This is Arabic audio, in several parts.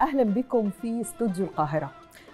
اهلا بكم في استوديو القاهره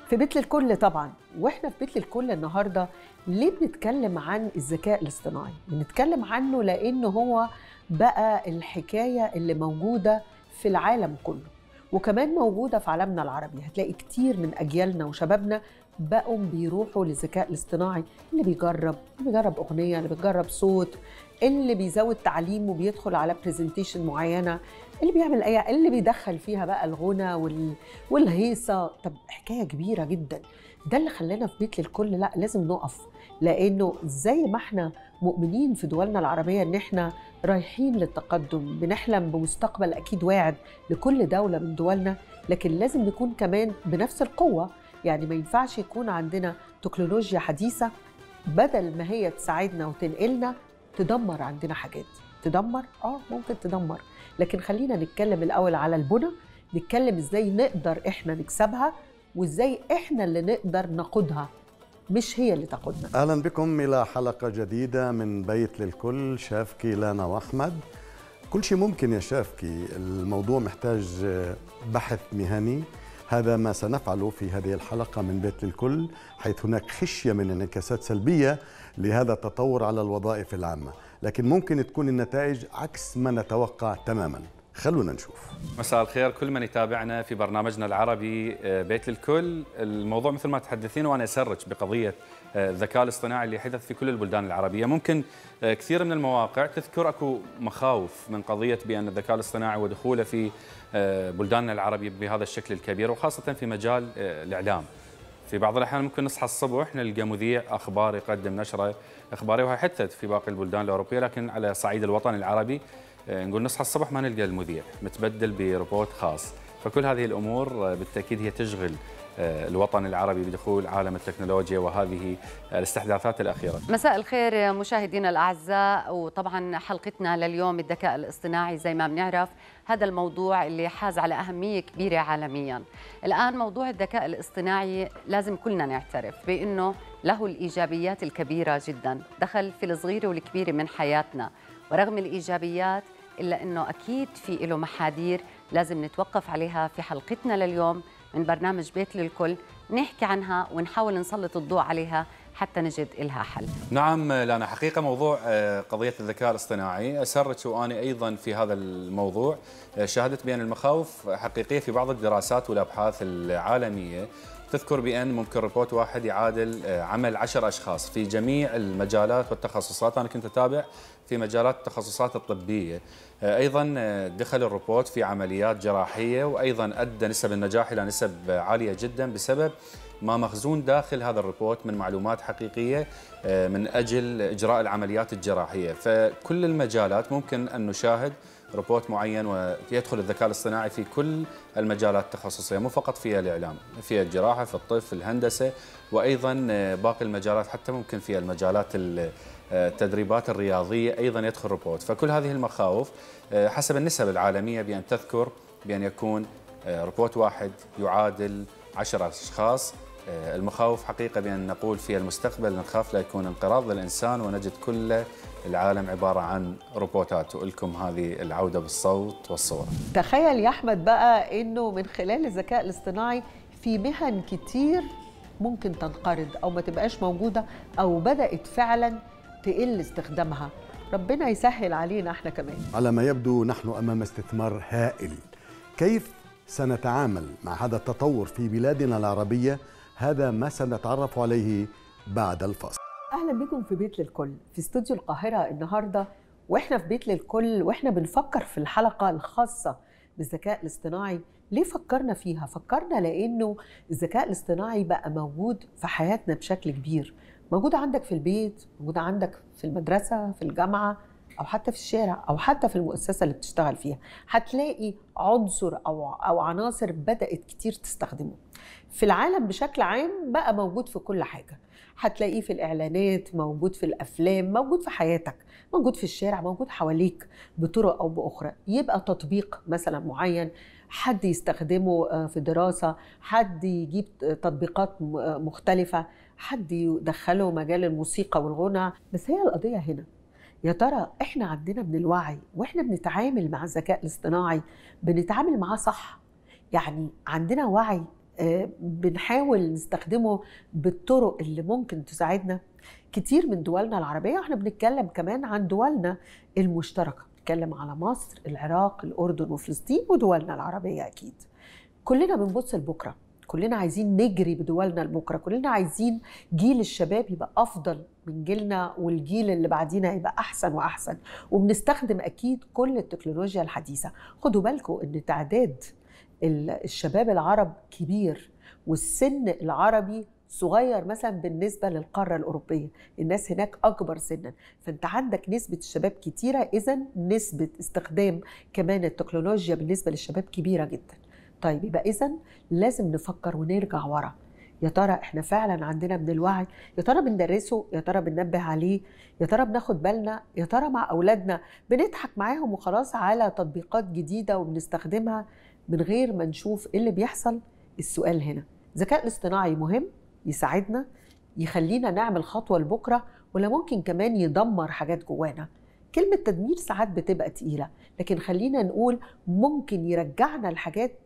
في بيت للكل طبعا واحنا في بيت للكل النهارده ليه بنتكلم عن الذكاء الاصطناعي بنتكلم عنه لان هو بقى الحكايه اللي موجوده في العالم كله وكمان موجوده في عالمنا العربي هتلاقي كتير من اجيالنا وشبابنا بقوا بيروحوا للذكاء الاصطناعي اللي بيجرب اللي بيجرب اغنيه اللي بيجرب صوت اللي بيزود تعليمه بيدخل على برزنتيشن معينه اللي بيعمل اي اللي بيدخل فيها بقى الغنى وال... والهيصه طب حكايه كبيره جدا ده اللي خلانا في بيت للكل لا لازم نقف لانه زي ما احنا مؤمنين في دولنا العربيه ان احنا رايحين للتقدم بنحلم بمستقبل اكيد واعد لكل دوله من دولنا لكن لازم نكون كمان بنفس القوه يعني ما ينفعش يكون عندنا تكنولوجيا حديثه بدل ما هي تساعدنا وتنقلنا تدمر عندنا حاجات تدمر اه ممكن تدمر لكن خلينا نتكلم الاول على البنى نتكلم ازاي نقدر احنا نكسبها وازاي احنا اللي نقدر نقودها مش هي اللي تقودنا اهلا بكم الى حلقه جديده من بيت للكل شافكي لانا واحمد كل شيء ممكن يا شافكي الموضوع محتاج بحث مهني هذا ما سنفعله في هذه الحلقة من بيت للكل حيث هناك خشية من انعكاسات سلبية لهذا التطور على الوظائف العامة لكن ممكن تكون النتائج عكس ما نتوقع تماما خلونا نشوف مساء الخير كل من يتابعنا في برنامجنا العربي آه، بيت للكل الموضوع مثل ما تحدثين وأنا أسرج بقضية آه، الذكاء الاصطناعي اللي حدث في كل البلدان العربية ممكن آه، كثير من المواقع تذكر أكو مخاوف من قضية بأن الذكاء الاصطناعي ودخوله في بلداننا العربية بهذا الشكل الكبير وخاصة في مجال الإعلام في بعض الأحيان ممكن نصحى الصبح نلقى مذيع أخبار يقدم نشرة أخبارية وهي حتى في باقي البلدان الأوروبية لكن على صعيد الوطن العربي آه، نقول نصحى الصبح ما نلقى المذيع متبدل بروبوت خاص فكل هذه الأمور آه، بالتأكيد هي تشغل آه، الوطن العربي بدخول عالم التكنولوجيا وهذه الاستحداثات الأخيرة مساء الخير مشاهدينا الأعزاء وطبعا حلقتنا لليوم الذكاء الاصطناعي زي ما بنعرف هذا الموضوع اللي حاز على أهمية كبيرة عالميا الآن موضوع الذكاء الاصطناعي لازم كلنا نعترف بأنه له الإيجابيات الكبيرة جدا دخل في الصغيرة والكبيرة من حياتنا ورغم الإيجابيات إلا أنه أكيد في له محاذير لازم نتوقف عليها في حلقتنا لليوم من برنامج بيت للكل نحكي عنها ونحاول نسلط الضوء عليها حتى نجد لها حل نعم لانا حقيقة موضوع آه، قضية الذكاء الاصطناعي أسرت وأنا أيضا في هذا الموضوع آه، شاهدت بأن المخاوف حقيقية في بعض الدراسات والأبحاث العالمية تذكر بأن ممكن ريبوت واحد يعادل آه، عمل عشر أشخاص في جميع المجالات والتخصصات أنا كنت أتابع في مجالات التخصصات الطبية آه، ايضا آه، دخل الروبوت في عمليات جراحيه وايضا ادى نسب النجاح الى نسب عاليه جدا بسبب ما مخزون داخل هذا الروبوت من معلومات حقيقيه آه، من اجل اجراء العمليات الجراحيه، فكل المجالات ممكن ان نشاهد روبوت معين ويدخل الذكاء الاصطناعي في كل المجالات التخصصيه مو فقط في الاعلام، في الجراحه، في الطب، في الهندسه وايضا باقي المجالات حتى ممكن في المجالات التدريبات الرياضية أيضا يدخل روبوت فكل هذه المخاوف آه، حسب النسب العالمية بأن تذكر بأن يكون روبوت آه، واحد يعادل عشرة أشخاص آه، المخاوف حقيقة بأن نقول في المستقبل نخاف لا يكون انقراض للإنسان ونجد كل العالم عبارة عن روبوتات ولكم هذه العودة بالصوت والصورة تخيل يا أحمد بقى أنه من خلال الذكاء الاصطناعي في مهن كتير ممكن تنقرض أو ما تبقاش موجودة أو بدأت فعلاً تقل استخدامها ربنا يسهل علينا احنا كمان على ما يبدو نحن امام استثمار هائل كيف سنتعامل مع هذا التطور في بلادنا العربيه هذا ما سنتعرف عليه بعد الفاصل اهلا بكم في بيت للكل في استوديو القاهره النهارده واحنا في بيت للكل واحنا بنفكر في الحلقه الخاصه بالذكاء الاصطناعي ليه فكرنا فيها فكرنا لانه الذكاء الاصطناعي بقى موجود في حياتنا بشكل كبير موجوده عندك في البيت موجوده عندك في المدرسه في الجامعه او حتى في الشارع او حتى في المؤسسه اللي بتشتغل فيها هتلاقي عنصر او او عناصر بدات كتير تستخدمه في العالم بشكل عام بقى موجود في كل حاجه هتلاقيه في الاعلانات موجود في الافلام موجود في حياتك موجود في الشارع موجود حواليك بطرق او باخرى يبقى تطبيق مثلا معين حد يستخدمه آه، في دراسه حد يجيب تطبيقات آه، مختلفه حد يدخله مجال الموسيقى والغنى بس هي القضية هنا يا ترى احنا عندنا من الوعي واحنا بنتعامل مع الذكاء الاصطناعي بنتعامل معاه صح يعني عندنا وعي آه، بنحاول نستخدمه بالطرق اللي ممكن تساعدنا كتير من دولنا العربية احنا بنتكلم كمان عن دولنا المشتركة نتكلم على مصر العراق الأردن وفلسطين ودولنا العربية أكيد كلنا بنبص لبكره كلنا عايزين نجري بدولنا لبكره كلنا عايزين جيل الشباب يبقى افضل من جيلنا والجيل اللي بعدينا يبقى احسن واحسن وبنستخدم اكيد كل التكنولوجيا الحديثه خدوا بالكم ان تعداد الشباب العرب كبير والسن العربي صغير مثلا بالنسبة للقارة الأوروبية الناس هناك أكبر سنا فأنت عندك نسبة الشباب كتيرة إذا نسبة استخدام كمان التكنولوجيا بالنسبة للشباب كبيرة جداً طيب يبقى اذا لازم نفكر ونرجع ورا يا ترى احنا فعلا عندنا من الوعي يا ترى بندرسه يا ترى بننبه عليه يا ترى بناخد بالنا يا ترى مع اولادنا بنضحك معاهم وخلاص على تطبيقات جديده وبنستخدمها من غير ما نشوف ايه اللي بيحصل السؤال هنا الذكاء الاصطناعي مهم يساعدنا يخلينا نعمل خطوه لبكره ولا ممكن كمان يدمر حاجات جوانا كلمه تدمير ساعات بتبقى تقيله لكن خلينا نقول ممكن يرجعنا لحاجات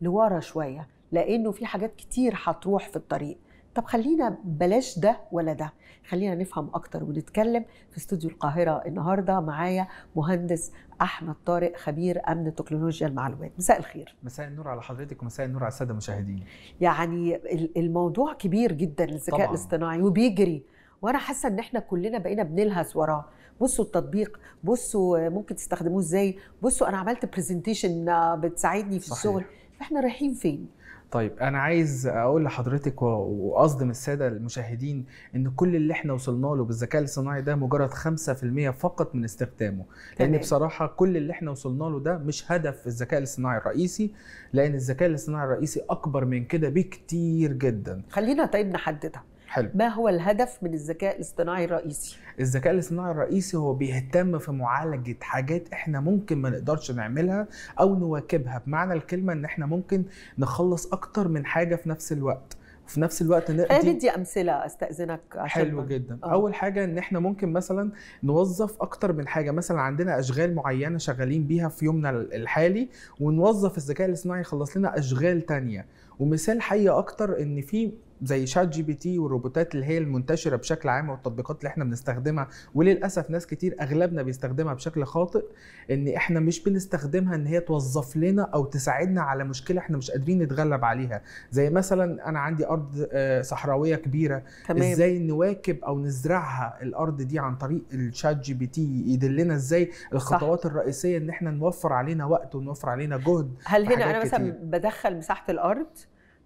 لورا شويه لانه في حاجات كتير هتروح في الطريق طب خلينا بلاش ده ولا ده خلينا نفهم اكتر ونتكلم في استوديو القاهره النهارده معايا مهندس احمد طارق خبير امن تكنولوجيا المعلومات مساء الخير مساء النور على حضرتك ومساء النور على الساده المشاهدين يعني الموضوع كبير جدا الذكاء الاصطناعي وبيجري وانا حاسه ان احنا كلنا بقينا بنلهث وراه بصوا التطبيق بصوا ممكن تستخدموه ازاي بصوا انا عملت برزنتيشن بتساعدني في صحيح. الشغل احنا رايحين فين طيب انا عايز اقول لحضرتك واصدم الساده المشاهدين ان كل اللي احنا وصلنا له بالذكاء الاصطناعي ده مجرد 5% فقط من استخدامه لان طيب. بصراحه كل اللي احنا وصلنا له ده مش هدف الذكاء الاصطناعي الرئيسي لان الذكاء الاصطناعي الرئيسي اكبر من كده بكتير جدا خلينا طيب نحددها حلو ما هو الهدف من الذكاء الاصطناعي الرئيسي؟ الذكاء الاصطناعي الرئيسي هو بيهتم في معالجة حاجات احنا ممكن ما نقدرش نعملها او نواكبها بمعنى الكلمة ان احنا ممكن نخلص اكتر من حاجة في نفس الوقت وفي نفس الوقت نقدر انا امثله استاذنك عشان حلو جدا أوه. اول حاجه ان احنا ممكن مثلا نوظف اكتر من حاجه مثلا عندنا اشغال معينه شغالين بيها في يومنا الحالي ونوظف الذكاء الاصطناعي يخلص لنا اشغال تانية ومثال حي اكتر ان في زي شات جي بي تي والروبوتات اللي هي المنتشره بشكل عام والتطبيقات اللي احنا بنستخدمها وللاسف ناس كتير اغلبنا بيستخدمها بشكل خاطئ ان احنا مش بنستخدمها ان هي توظف لنا او تساعدنا على مشكله احنا مش قادرين نتغلب عليها زي مثلا انا عندي ارض آه، صحراويه كبيره تمام. ازاي نواكب او نزرعها الارض دي عن طريق الشات جي بي تي يدلنا ازاي الخطوات صح. الرئيسيه ان احنا نوفر علينا وقت ونوفر علينا جهد هل هنا انا مثلا بدخل مساحه الارض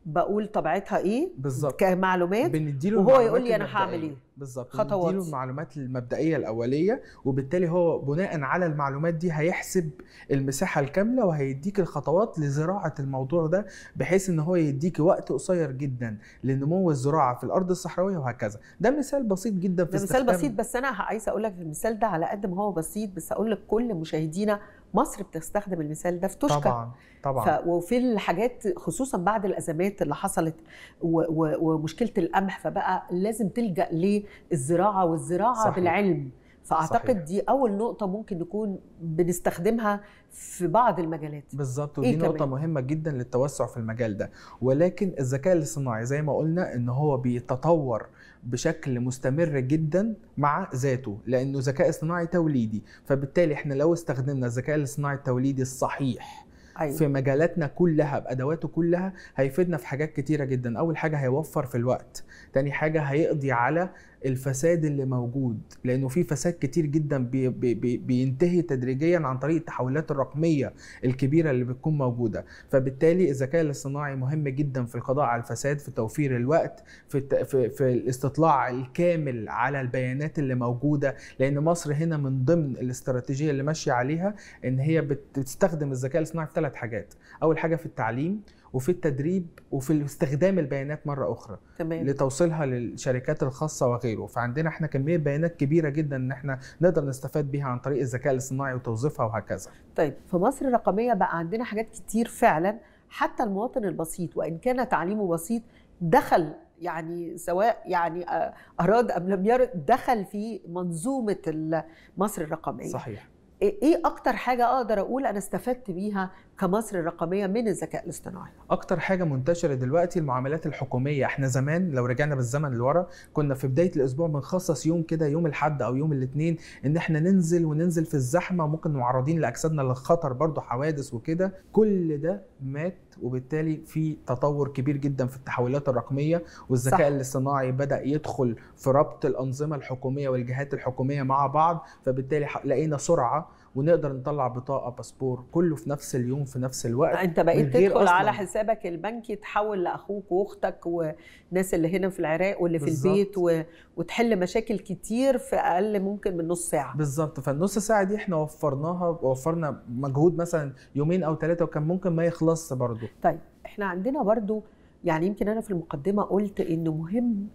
بقول طبيعتها ايه بالظبط كمعلومات بنديله وهو يقول لي انا هعمل ايه بالظبط خطوات بنديله المعلومات المبدئيه الاوليه وبالتالي هو بناء على المعلومات دي هيحسب المساحه الكامله وهيديك الخطوات لزراعه الموضوع ده بحيث ان هو يديك وقت قصير جدا لنمو الزراعه في الارض الصحراويه وهكذا ده مثال بسيط جدا في ده مثال بسيط بس انا عايزه اقول لك المثال ده على قد ما هو بسيط بس اقول لكل مشاهدينا مصر بتستخدم المثال ده في توشكا طبعا طبعا ف... وفي الحاجات خصوصا بعد الازمات اللي حصلت و... و... ومشكله القمح فبقى لازم تلجا للزراعه والزراعه صحيح. بالعلم فاعتقد صحيح. دي اول نقطه ممكن نكون بنستخدمها في بعض المجالات بالظبط إيه ودي إيه نقطه كمان؟ مهمه جدا للتوسع في المجال ده ولكن الذكاء الاصطناعي زي ما قلنا ان هو بيتطور بشكل مستمر جدا مع ذاته لانه ذكاء اصطناعي توليدي فبالتالي احنا لو استخدمنا الذكاء الاصطناعي التوليدي الصحيح أيوة. في مجالاتنا كلها بادواته كلها هيفيدنا في حاجات كتيره جدا اول حاجه هيوفر في الوقت تاني حاجه هيقضي على الفساد اللي موجود لانه في فساد كتير جدا بي بي بينتهي تدريجيا عن طريق التحولات الرقميه الكبيره اللي بتكون موجوده فبالتالي الذكاء الاصطناعي مهم جدا في القضاء على الفساد في توفير الوقت في في, في الاستطلاع الكامل على البيانات اللي موجوده لان مصر هنا من ضمن الاستراتيجيه اللي ماشيه عليها ان هي بتستخدم الذكاء الاصطناعي في ثلاث ثلاث حاجات اول حاجه في التعليم وفي التدريب وفي استخدام البيانات مره اخرى تمام. لتوصيلها للشركات الخاصه وغيره فعندنا احنا كميه بيانات كبيره جدا ان احنا نقدر نستفاد بيها عن طريق الذكاء الاصطناعي وتوظيفها وهكذا طيب في مصر الرقميه بقى عندنا حاجات كتير فعلا حتى المواطن البسيط وان كان تعليمه بسيط دخل يعني سواء يعني آه، اراد ام لم يرد دخل في منظومه مصر الرقميه صحيح إيه،, ايه اكتر حاجه اقدر اقول انا استفدت بيها كمصر الرقميه من الذكاء الاصطناعي اكتر حاجه منتشره دلوقتي المعاملات الحكوميه احنا زمان لو رجعنا بالزمن لورا كنا في بدايه الاسبوع بنخصص يوم كده يوم الاحد او يوم الاثنين ان احنا ننزل وننزل في الزحمه ممكن معرضين لاجسادنا للخطر برضه حوادث وكده كل ده مات وبالتالي في تطور كبير جدا في التحولات الرقميه والذكاء الاصطناعي بدا يدخل في ربط الانظمه الحكوميه والجهات الحكوميه مع بعض فبالتالي لقينا سرعه ونقدر نطلع بطاقه باسبور كله في نفس اليوم في نفس الوقت انت بقيت تدخل أصلاً. على حسابك البنكي تحول لاخوك واختك والناس اللي هنا في العراق واللي في بالزبط. البيت و... وتحل مشاكل كتير في اقل ممكن من نص ساعه بالظبط فالنص ساعه دي احنا وفرناها وفرنا مجهود مثلا يومين او ثلاثه وكان ممكن ما يخلصش برضه طيب احنا عندنا برضه يعني يمكن انا في المقدمه قلت انه مهم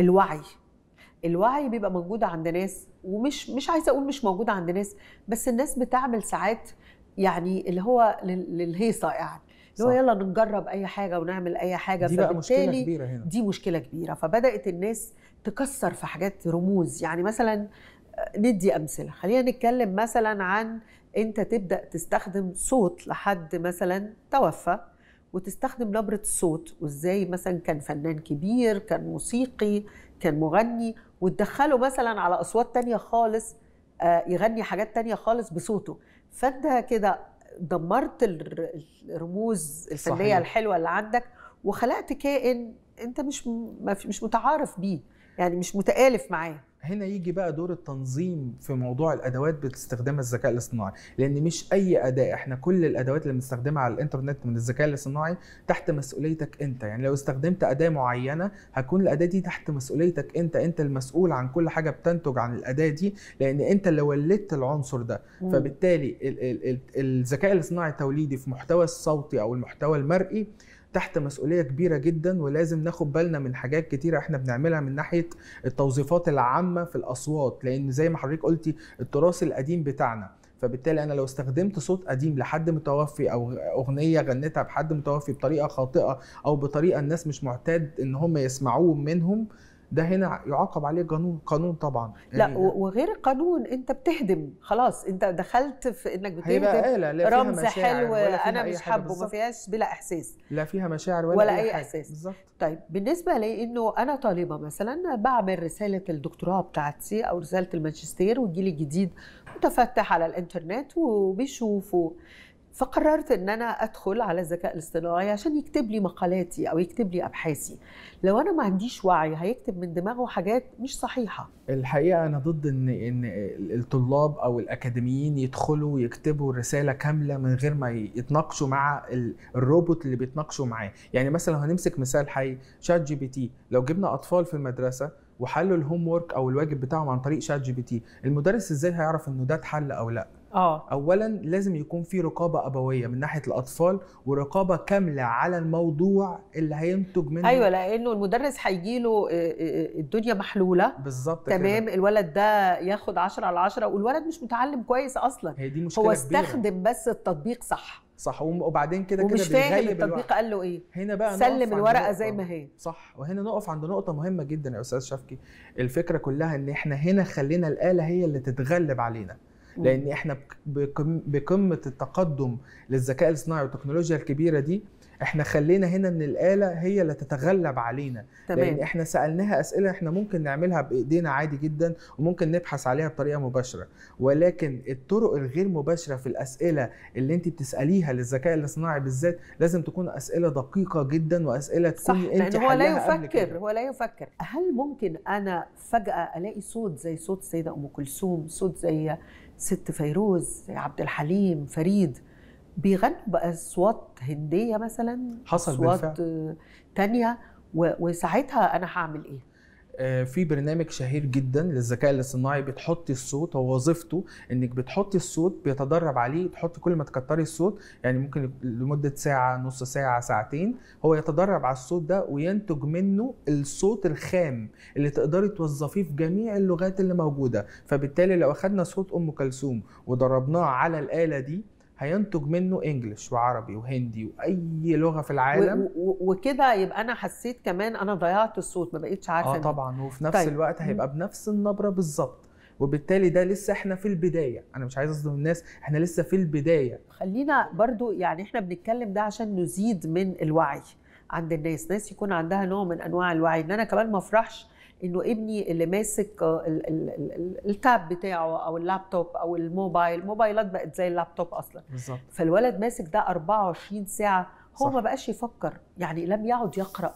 الوعي الوعي بيبقى موجود عند ناس ومش مش عايزه اقول مش موجود عند ناس بس الناس بتعمل ساعات يعني اللي هو للهيصه يعني اللي هو يلا نجرب اي حاجه ونعمل اي حاجه دي بقى مشكله كبيره هنا دي مشكله كبيره فبدات الناس تكسر في حاجات رموز يعني مثلا آه، ندي امثله خلينا نتكلم مثلا عن انت تبدا تستخدم صوت لحد مثلا توفى وتستخدم نبره الصوت وازاي مثلا كان فنان كبير كان موسيقي كان مغني وتدخله مثلا على اصوات تانية خالص آه، يغني حاجات تانية خالص بصوته فانت كده دمرت الرموز الفنيه صحيح. الحلوه اللي عندك وخلقت كائن انت مش مش متعارف بيه يعني مش متآلف معاه هنا يجي بقى دور التنظيم في موضوع الادوات باستخدام الذكاء الاصطناعي لان مش اي اداه احنا كل الادوات اللي بنستخدمها على الانترنت من الذكاء الاصطناعي تحت مسؤوليتك انت يعني لو استخدمت اداه معينه هتكون الاداه دي تحت مسؤوليتك انت انت المسؤول عن كل حاجه بتنتج عن الاداه دي لان انت اللي ولدت العنصر ده مم. فبالتالي الذكاء الاصطناعي التوليدي في محتوى الصوتي او المحتوى المرئي تحت مسؤوليه كبيره جدا ولازم ناخد بالنا من حاجات كتيره احنا بنعملها من ناحيه التوظيفات العامه في الاصوات لان زي ما حضرتك قلتي التراث القديم بتاعنا فبالتالي انا لو استخدمت صوت قديم لحد متوفي او اغنيه غنتها بحد متوفي بطريقه خاطئه او بطريقه الناس مش معتاد ان هم يسمعوه منهم ده هنا يعاقب عليه قانون قانون طبعا يعني لا وغير القانون انت بتهدم خلاص انت دخلت في انك بتهدم رمز حلو انا مش حابه ما فيهاش بلا احساس لا فيها مشاعر ولا, ولا اي, احساس بالظبط طيب بالنسبه لي انه انا طالبه مثلا بعمل رساله الدكتوراه بتاعتي او رساله الماجستير والجيل الجديد متفتح على الانترنت وبيشوفوا فقررت ان انا ادخل على الذكاء الاصطناعي عشان يكتب لي مقالاتي او يكتب لي ابحاثي لو انا ما عنديش وعي هيكتب من دماغه حاجات مش صحيحه الحقيقه انا ضد ان ان الطلاب او الاكاديميين يدخلوا يكتبوا رساله كامله من غير ما يتناقشوا مع الروبوت اللي بيتناقشوا معاه يعني مثلا هنمسك مثال حي شات جي بي تي لو جبنا اطفال في المدرسه وحلوا الهوم وورك او الواجب بتاعهم عن طريق شات جي بي تي المدرس ازاي هيعرف انه ده اتحل او لا اه اولا لازم يكون في رقابه ابويه من ناحيه الاطفال ورقابه كامله على الموضوع اللي هينتج منه ايوه لانه المدرس هيجي له آه، آه، آه، الدنيا محلوله بالظبط تمام كده. الولد ده ياخد 10 على 10 والولد مش متعلم كويس اصلا هي دي مشكله هو استخدم كبيرة. بس التطبيق صح صح وبعدين كده كده ومش فاهم التطبيق قال له ايه هنا بقى سلم الورقه زي ما هي صح وهنا نقف عند نقطه مهمه جدا يا استاذ شفكي الفكره كلها ان احنا هنا خلينا الاله هي اللي تتغلب علينا لان احنا بقمه التقدم للذكاء الاصطناعي والتكنولوجيا الكبيره دي احنا خلينا هنا ان الاله هي اللي تتغلب علينا تمام. لان احنا سالناها اسئله احنا ممكن نعملها بايدينا عادي جدا وممكن نبحث عليها بطريقه مباشره ولكن الطرق الغير مباشره في الاسئله اللي انت بتساليها للذكاء الاصطناعي بالذات لازم تكون اسئله دقيقه جدا واسئله تكون صح انت لان هو لا يفكر هو لا يفكر هل ممكن انا فجاه الاقي صوت زي صوت السيده ام كلثوم صوت زي ست فيروز عبد الحليم فريد بيغنوا باصوات هنديه مثلا حصل اصوات بالفعل. تانية وساعتها انا هعمل ايه آه، في برنامج شهير جدا للذكاء الاصطناعي بتحطي الصوت هو وظيفته انك بتحطي الصوت بيتدرب عليه تحطي كل ما تكتري الصوت يعني ممكن لمده ساعه نص ساعه ساعتين هو يتدرب على الصوت ده وينتج منه الصوت الخام اللي تقدري توظفيه في جميع اللغات اللي موجوده فبالتالي لو اخذنا صوت ام كلثوم وضربناه على الاله دي هينتج منه انجلش وعربي وهندي واي لغه في العالم وكده يبقى انا حسيت كمان انا ضيعت الصوت ما بقتش عارفه اه طبعا وفي نفس طيب. الوقت هيبقى بنفس النبره بالظبط وبالتالي ده لسه احنا في البدايه انا مش عايز اصدم الناس احنا لسه في البدايه خلينا برضو يعني احنا بنتكلم ده عشان نزيد من الوعي عند الناس ناس يكون عندها نوع من انواع الوعي ان انا كمان ما افرحش انه ابني اللي ماسك التاب بتاعه او اللابتوب او الموبايل موبايلات بقت زي اللابتوب اصلا بالظبط فالولد ماسك ده 24 ساعه هو صح. ما بقاش يفكر يعني لم يعد يقرا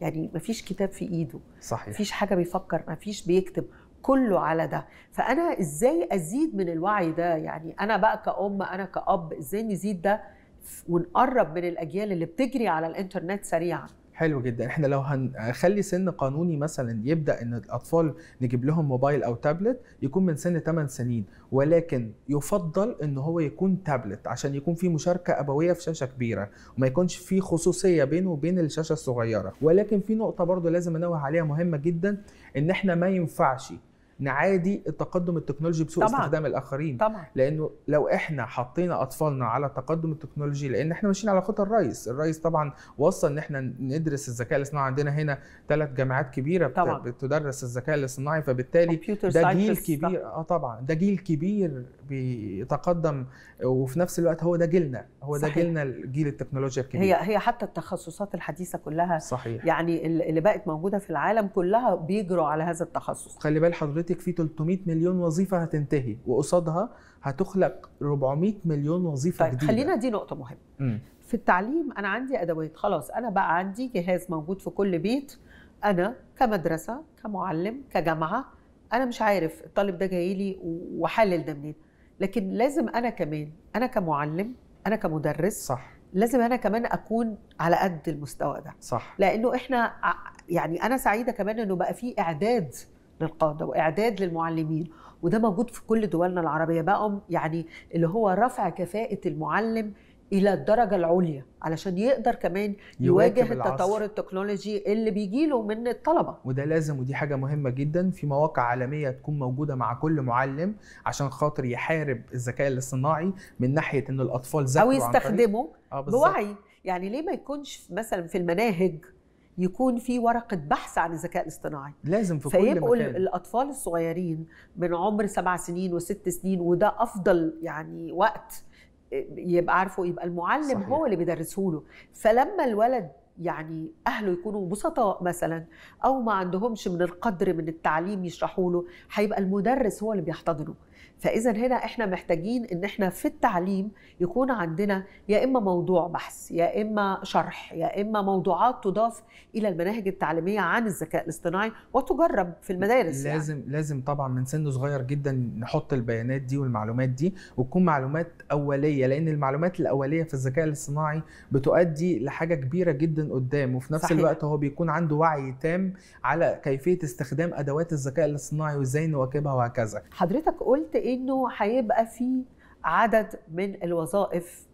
يعني ما فيش كتاب في ايده صحيح ما فيش حاجه بيفكر ما فيش بيكتب كله على ده فانا ازاي ازيد من الوعي ده يعني انا بقى كأم انا كأب ازاي نزيد ده ونقرب من الاجيال اللي بتجري على الانترنت سريعا حلو جدا احنا لو هنخلي سن قانوني مثلا يبدا ان الاطفال نجيب لهم موبايل او تابلت يكون من سن 8 سنين ولكن يفضل ان هو يكون تابلت عشان يكون في مشاركه ابويه في شاشه كبيره وما يكونش في خصوصيه بينه وبين الشاشه الصغيره ولكن في نقطه برضو لازم انوه عليها مهمه جدا ان احنا ما ينفعش نعادي التقدم التكنولوجي بسوء طبعًا. استخدام الاخرين طبعًا. لانه لو احنا حطينا اطفالنا على التقدم التكنولوجي لان احنا ماشيين على خطى الرئيس الرئيس طبعا وصل ان احنا ندرس الذكاء الاصطناعي عندنا هنا ثلاث جامعات كبيره طبعًا. بتدرس الذكاء الاصطناعي فبالتالي ده جيل كبير اه طبعا ده جيل كبير بيتقدم وفي نفس الوقت هو ده جيلنا هو ده جيلنا جيل التكنولوجيا الكبير هي هي حتى التخصصات الحديثه كلها صحيح. يعني اللي بقت موجوده في العالم كلها بيجروا على هذا التخصص خلي بال حضرتك حضرتك في 300 مليون وظيفه هتنتهي وقصادها هتخلق 400 مليون وظيفه طيب جديده خلينا دي نقطه مهمه م. في التعليم انا عندي ادوات خلاص انا بقى عندي جهاز موجود في كل بيت انا كمدرسه كمعلم كجامعه انا مش عارف الطالب ده جاي لي وحلل ده منين لكن لازم انا كمان انا كمعلم انا كمدرس صح لازم انا كمان اكون على قد المستوى ده صح لانه احنا يعني انا سعيده كمان انه بقى في اعداد للقاده واعداد للمعلمين وده موجود في كل دولنا العربيه بقى يعني اللي هو رفع كفاءه المعلم الى الدرجه العليا علشان يقدر كمان يواجه التطور التكنولوجي اللي بيجي له من الطلبه وده لازم ودي حاجه مهمه جدا في مواقع عالميه تكون موجوده مع كل معلم عشان خاطر يحارب الذكاء الاصطناعي من ناحيه ان الاطفال ذكوا او يستخدمه آه، بوعي يعني ليه ما يكونش مثلا في المناهج يكون في ورقه بحث عن الذكاء الاصطناعي لازم في كل مكان الاطفال الصغيرين من عمر سبع سنين وست سنين وده افضل يعني وقت يبقى عارفه يبقى المعلم صحيح. هو اللي بيدرسه له فلما الولد يعني اهله يكونوا بسطاء مثلا او ما عندهمش من القدر من التعليم يشرحوا له هيبقى المدرس هو اللي بيحتضنه فاذا هنا احنا محتاجين ان احنا في التعليم يكون عندنا يا اما موضوع بحث يا اما شرح يا اما موضوعات تضاف الى المناهج التعليميه عن الذكاء الاصطناعي وتجرب في المدارس يعني. لازم يعني. لازم طبعا من سن صغير جدا نحط البيانات دي والمعلومات دي وتكون معلومات اوليه لان المعلومات الاوليه في الذكاء الاصطناعي بتؤدي لحاجه كبيره جدا قدام وفي نفس صحيح. الوقت هو بيكون عنده وعي تام على كيفيه استخدام ادوات الذكاء الاصطناعي وازاي نواكبها وهكذا حضرتك قلت ايه انه هيبقى في عدد من الوظائف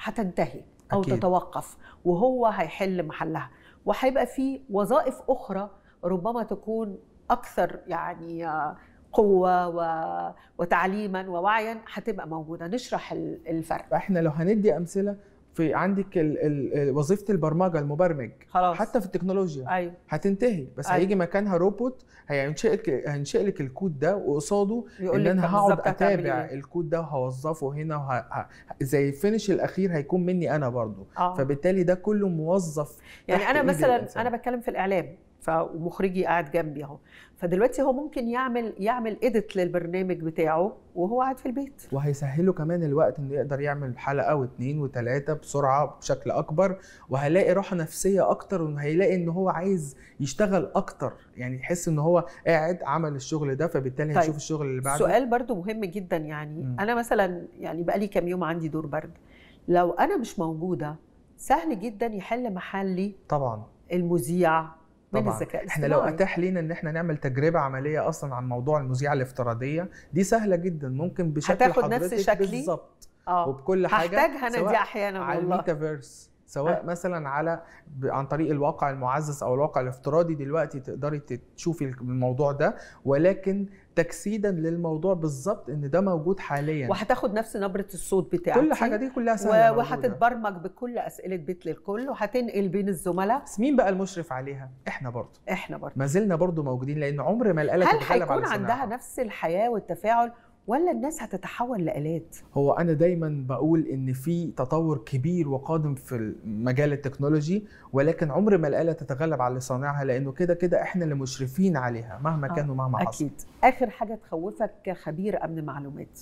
هتنتهي او أكيد. تتوقف وهو هيحل محلها وهيبقى في وظائف اخرى ربما تكون اكثر يعني قوه وتعليما ووعيا هتبقى موجوده نشرح الفرق احنا لو هندي امثله في عندك الـ الـ وظيفه البرمجه المبرمج خلاص. حتى في التكنولوجيا أيوه. هتنتهي بس أيوه. هيجي مكانها روبوت هينشئ لك هينشئ لك الكود ده وقصاده ان انا هقعد اتابع إيه؟ الكود ده وهوظفه هنا وه... زي الفينش الاخير هيكون مني انا برضو آه. فبالتالي ده كله موظف يعني انا مثلا انا بتكلم في الاعلام فمخرجي قاعد جنبي اهو فدلوقتي هو ممكن يعمل يعمل اديت للبرنامج بتاعه وهو قاعد في البيت وهيسهله كمان الوقت انه يقدر يعمل حلقه واثنين وثلاثه بسرعه بشكل اكبر وهيلاقي راحه نفسيه اكتر وهيلاقي ان هو عايز يشتغل اكتر يعني يحس ان هو قاعد عمل الشغل ده فبالتالي طيب. هيشوف الشغل اللي بعده سؤال برضو مهم جدا يعني م. انا مثلا يعني بقالي كام يوم عندي دور برد لو انا مش موجوده سهل جدا يحل محلي طبعا المذيع طبعا. من الذكاء احنا لو اتاح لينا ان احنا نعمل تجربه عمليه اصلا عن موضوع المذيعه الافتراضيه دي سهله جدا ممكن بشكل هتاخد نفس شكلي بالظبط اه وبكل حاجه هحتاجها انا دي احيانا والله على الميتافيرس سواء أه. مثلا على عن طريق الواقع المعزز او الواقع الافتراضي دلوقتي تقدري تشوفي الموضوع ده ولكن تجسيدا للموضوع بالظبط ان ده موجود حاليا وهتاخد نفس نبره الصوت بتاعتي كل حاجه دي كلها سهله وهتتبرمج بكل اسئله بيت للكل وهتنقل بين الزملاء بس مين بقى المشرف عليها احنا برضه احنا برضه ما زلنا برضه موجودين لان عمر ما الآلة هل هيكون عندها نفس الحياه والتفاعل ولا الناس هتتحول لآلات؟ هو أنا دايما بقول إن في تطور كبير وقادم في مجال التكنولوجي ولكن عمر ما الآلة تتغلب على صانعها لأنه كده كده إحنا اللي مشرفين عليها مهما آه كانوا مهما حصل أكيد آخر حاجة تخوفك كخبير أمن معلومات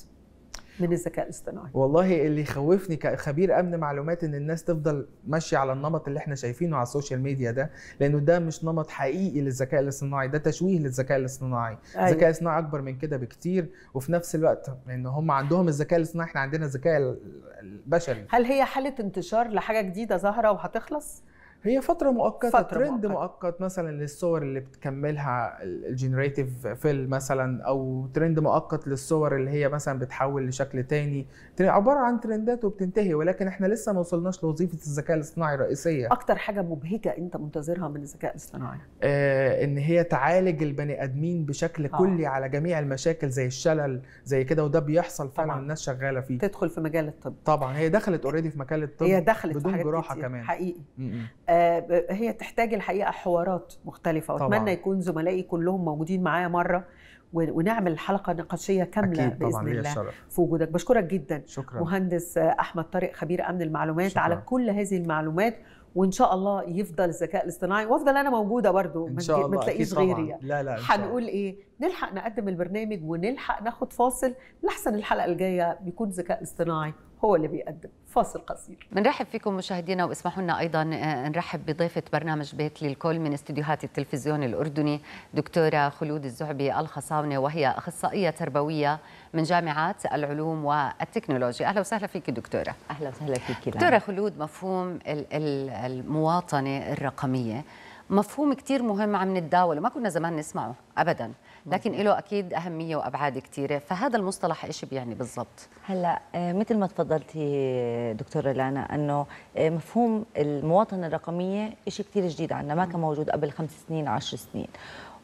من الذكاء الاصطناعي والله اللي يخوفني كخبير امن معلومات ان الناس تفضل ماشيه على النمط اللي احنا شايفينه على السوشيال ميديا ده لانه ده مش نمط حقيقي للذكاء الاصطناعي ده تشويه للذكاء الاصطناعي أيوة. الذكاء الاصطناعي اكبر من كده بكتير وفي نفس الوقت لان هم عندهم الذكاء الاصطناعي احنا عندنا الذكاء البشري هل هي حاله انتشار لحاجه جديده ظاهره وهتخلص هي فتره مؤقته فترة ترند مؤقت. مؤقت مثلا للصور اللي بتكملها الجنريتيف فيل مثلا او ترند مؤقت للصور اللي هي مثلا بتحول لشكل تاني عباره عن ترندات وبتنتهي ولكن احنا لسه ما وصلناش لوظيفه الذكاء الاصطناعي الرئيسيه اكتر حاجه مبهجه انت منتظرها من الذكاء الاصطناعي آه ان هي تعالج البني ادمين بشكل آه. كلي على جميع المشاكل زي الشلل زي كده وده بيحصل فعلا طبعا. الناس شغاله فيه تدخل في مجال الطب طبعا هي دخلت اوريدي في مجال الطب هي دخلت بدون جراحه كمان حقيقي م -م. آه آه، هي تحتاج الحقيقه حوارات مختلفه واتمنى يكون زملائي كلهم موجودين معايا مره ونعمل حلقه نقاشيه كامله أكيد باذن الله في وجودك بشكرك جدا شكرا. مهندس احمد طارق خبير امن المعلومات شكرا. على كل هذه المعلومات وان شاء الله يفضل الذكاء الاصطناعي وافضل انا موجوده برضو ان شاء الله ما تلاقيش غيري يعني. لا لا هنقول ايه نلحق نقدم البرنامج ونلحق ناخد فاصل لاحسن الحلقه الجايه بيكون ذكاء اصطناعي هو اللي بيقدم فاصل قصير بنرحب فيكم مشاهدينا واسمحوا لنا ايضا آه، نرحب بضيفه برنامج بيت للكل من استديوهات التلفزيون الاردني دكتوره خلود الزعبي الخصاونه وهي اخصائيه تربويه من جامعات العلوم والتكنولوجيا اهلا وسهلا فيك دكتوره اهلا وسهلا فيك دكتوره خلود مفهوم المواطنه الرقميه مفهوم كثير مهم عم نتداوله ما كنا زمان نسمعه ابدا لكن له اكيد اهميه وابعاد كثيره فهذا المصطلح ايش بيعني بالضبط هلا آه، مثل ما تفضلتي دكتوره لانا انه آه، مفهوم المواطنه الرقميه شيء كثير جديد عندنا ما كان موجود قبل خمس سنين عشر سنين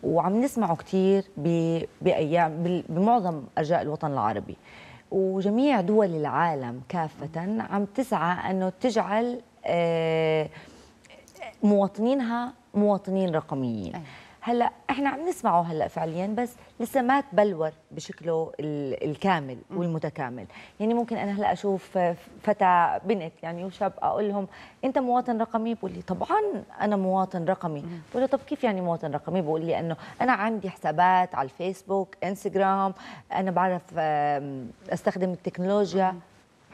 وعم نسمعه كثير بايام بمعظم ارجاء الوطن العربي وجميع دول العالم كافه عم تسعى انه تجعل آه، مواطنينها مواطنين رقميين أيه. هلا احنا عم نسمعه هلا فعليا بس لسه ما تبلور بشكله الكامل والمتكامل يعني ممكن انا هلا اشوف فتى بنت يعني وشاب اقول لهم انت مواطن رقمي بقول لي طبعا انا مواطن رقمي بقول له طب كيف يعني مواطن رقمي بقول لي انه انا عندي حسابات على الفيسبوك انستغرام انا بعرف استخدم التكنولوجيا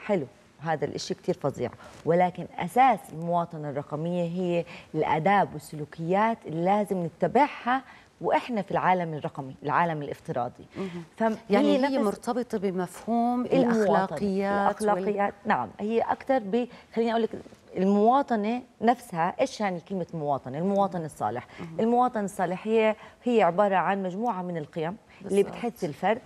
حلو هذا الشيء كثير فظيع ولكن أساس المواطنة الرقمية هي الآداب والسلوكيات اللي لازم نتبعها واحنا في العالم الرقمي العالم الافتراضي يعني هي مرتبطه بمفهوم الاخلاقيات الاخلاقيات وال... نعم هي اكثر ب خليني اقول لك المواطنه نفسها ايش يعني كلمه مواطنه المواطن الصالح المواطن الصالح هي هي عباره عن مجموعه من القيم بالزبط. اللي بتحث الفرد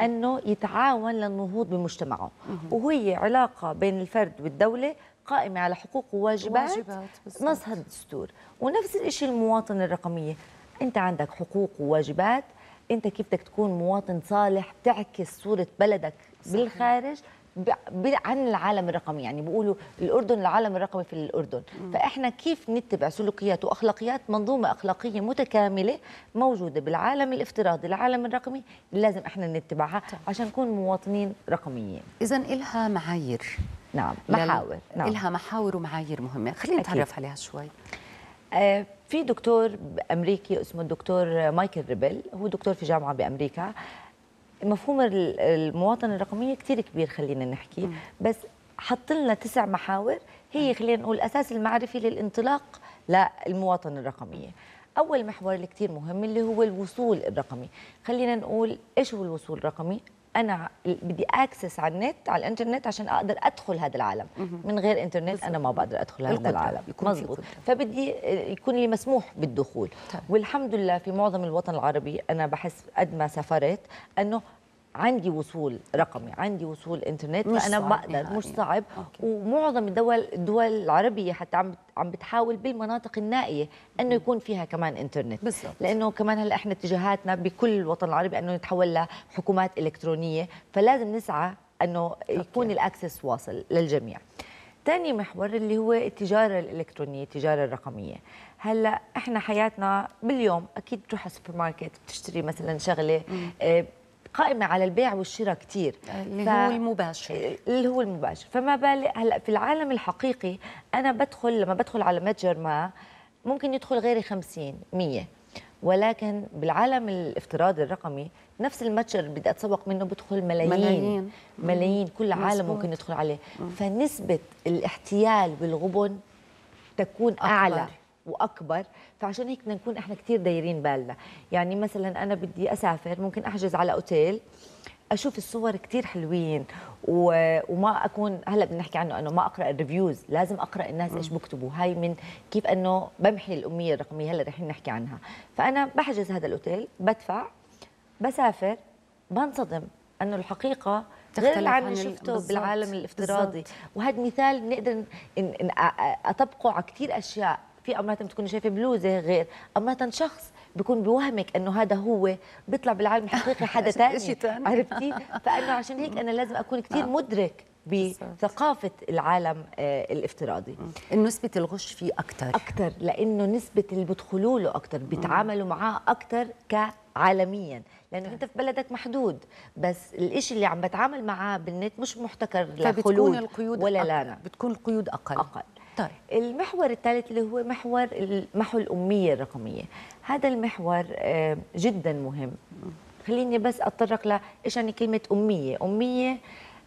انه يتعاون للنهوض بمجتمعه وهي علاقه بين الفرد والدوله قائمة على حقوق وواجبات, وواجبات نصها الدستور ونفس الشيء المواطنة الرقمية أنت عندك حقوق وواجبات أنت كيف بدك تكون مواطن صالح تعكس صورة بلدك صحيح. بالخارج عن العالم الرقمي يعني بيقولوا الاردن العالم الرقمي في الاردن فاحنا كيف نتبع سلوكيات واخلاقيات منظومه اخلاقيه متكامله موجوده بالعالم الافتراضي العالم الرقمي لازم احنا نتبعها طيب. عشان نكون مواطنين رقميين اذا إلها معايير نعم محاور نعم. إلها محاور ومعايير مهمه خلينا نتعرف عليها شوي آه، في دكتور امريكي اسمه الدكتور مايكل ريبل هو دكتور في جامعه بامريكا مفهوم المواطنه الرقميه كثير كبير خلينا نحكي بس حط لنا تسع محاور هي خلينا نقول أساس المعرفي للانطلاق للمواطنه الرقميه اول محور اللي كتير مهم اللي هو الوصول الرقمي خلينا نقول ايش هو الوصول الرقمي انا بدي اكسس على النت على الانترنت عشان اقدر ادخل هذا العالم من غير انترنت انا ما بقدر ادخل هذا العالم مزبوط فبدي يكون لي مسموح بالدخول طيب. والحمد لله في معظم الوطن العربي انا بحس قد ما سافرت انه عندي وصول رقمي عندي وصول انترنت مش فانا بقدر يعني. مش صعب أوكي. ومعظم الدول الدول العربيه حتى عم عم بتحاول بالمناطق النائيه انه يكون فيها كمان انترنت بالزبط. لانه كمان هلا احنا اتجاهاتنا بكل الوطن العربي انه نتحول لحكومات الكترونيه فلازم نسعى انه يكون أوكي. الاكسس واصل للجميع ثاني محور اللي هو التجاره الالكترونيه التجاره الرقميه هلا احنا حياتنا باليوم اكيد بتروح على السوبر ماركت بتشتري مثلا شغله قائمه على البيع والشراء كثير اللي ف... هو المباشر اللي هو المباشر فما بالي هلا في العالم الحقيقي انا بدخل لما بدخل على متجر ما ممكن يدخل غيري 50 100 ولكن بالعالم الافتراضي الرقمي نفس المتجر بدي اتسوق منه بدخل ملايين ملايين, ملايين كل عالم ممكن يدخل عليه مم. فنسبه الاحتيال والغبن تكون أكبر. اعلى واكبر فعشان هيك بدنا نكون احنا كثير دايرين بالنا يعني مثلا انا بدي اسافر ممكن احجز على اوتيل اشوف الصور كثير حلوين و... وما اكون هلا بنحكي عنه انه ما اقرا الريفيوز لازم اقرا الناس ايش بكتبوا هاي من كيف انه بمحي الاميه الرقميه هلا رح نحكي عنها فانا بحجز هذا الاوتيل بدفع بسافر بنصدم انه الحقيقه غير اللي عن شفته بالزبط. بالعالم الافتراضي وهذا مثال بنقدر اطبقه على كثير اشياء في امرات بتكوني شايفه بلوزه غير امرات شخص بيكون بوهمك انه هذا هو بيطلع بالعالم الحقيقي حدا ثاني عرفتي فانه عشان هيك انا لازم اكون كثير نعم. مدرك بثقافة العالم آه، الافتراضي نسبة الغش فيه أكتر أكتر لأنه نسبة اللي بدخلوا له أكتر بيتعاملوا معاه أكتر كعالميا لأنه أنت في بلدك محدود بس الإشي اللي عم بتعامل معاه بالنت مش محتكر لخلود القيود ولا لا بتكون القيود أقل, أقل. طيب المحور الثالث اللي هو محور محو الاميه الرقميه هذا المحور جدا مهم خليني بس اتطرق لايش يعني كلمه اميه اميه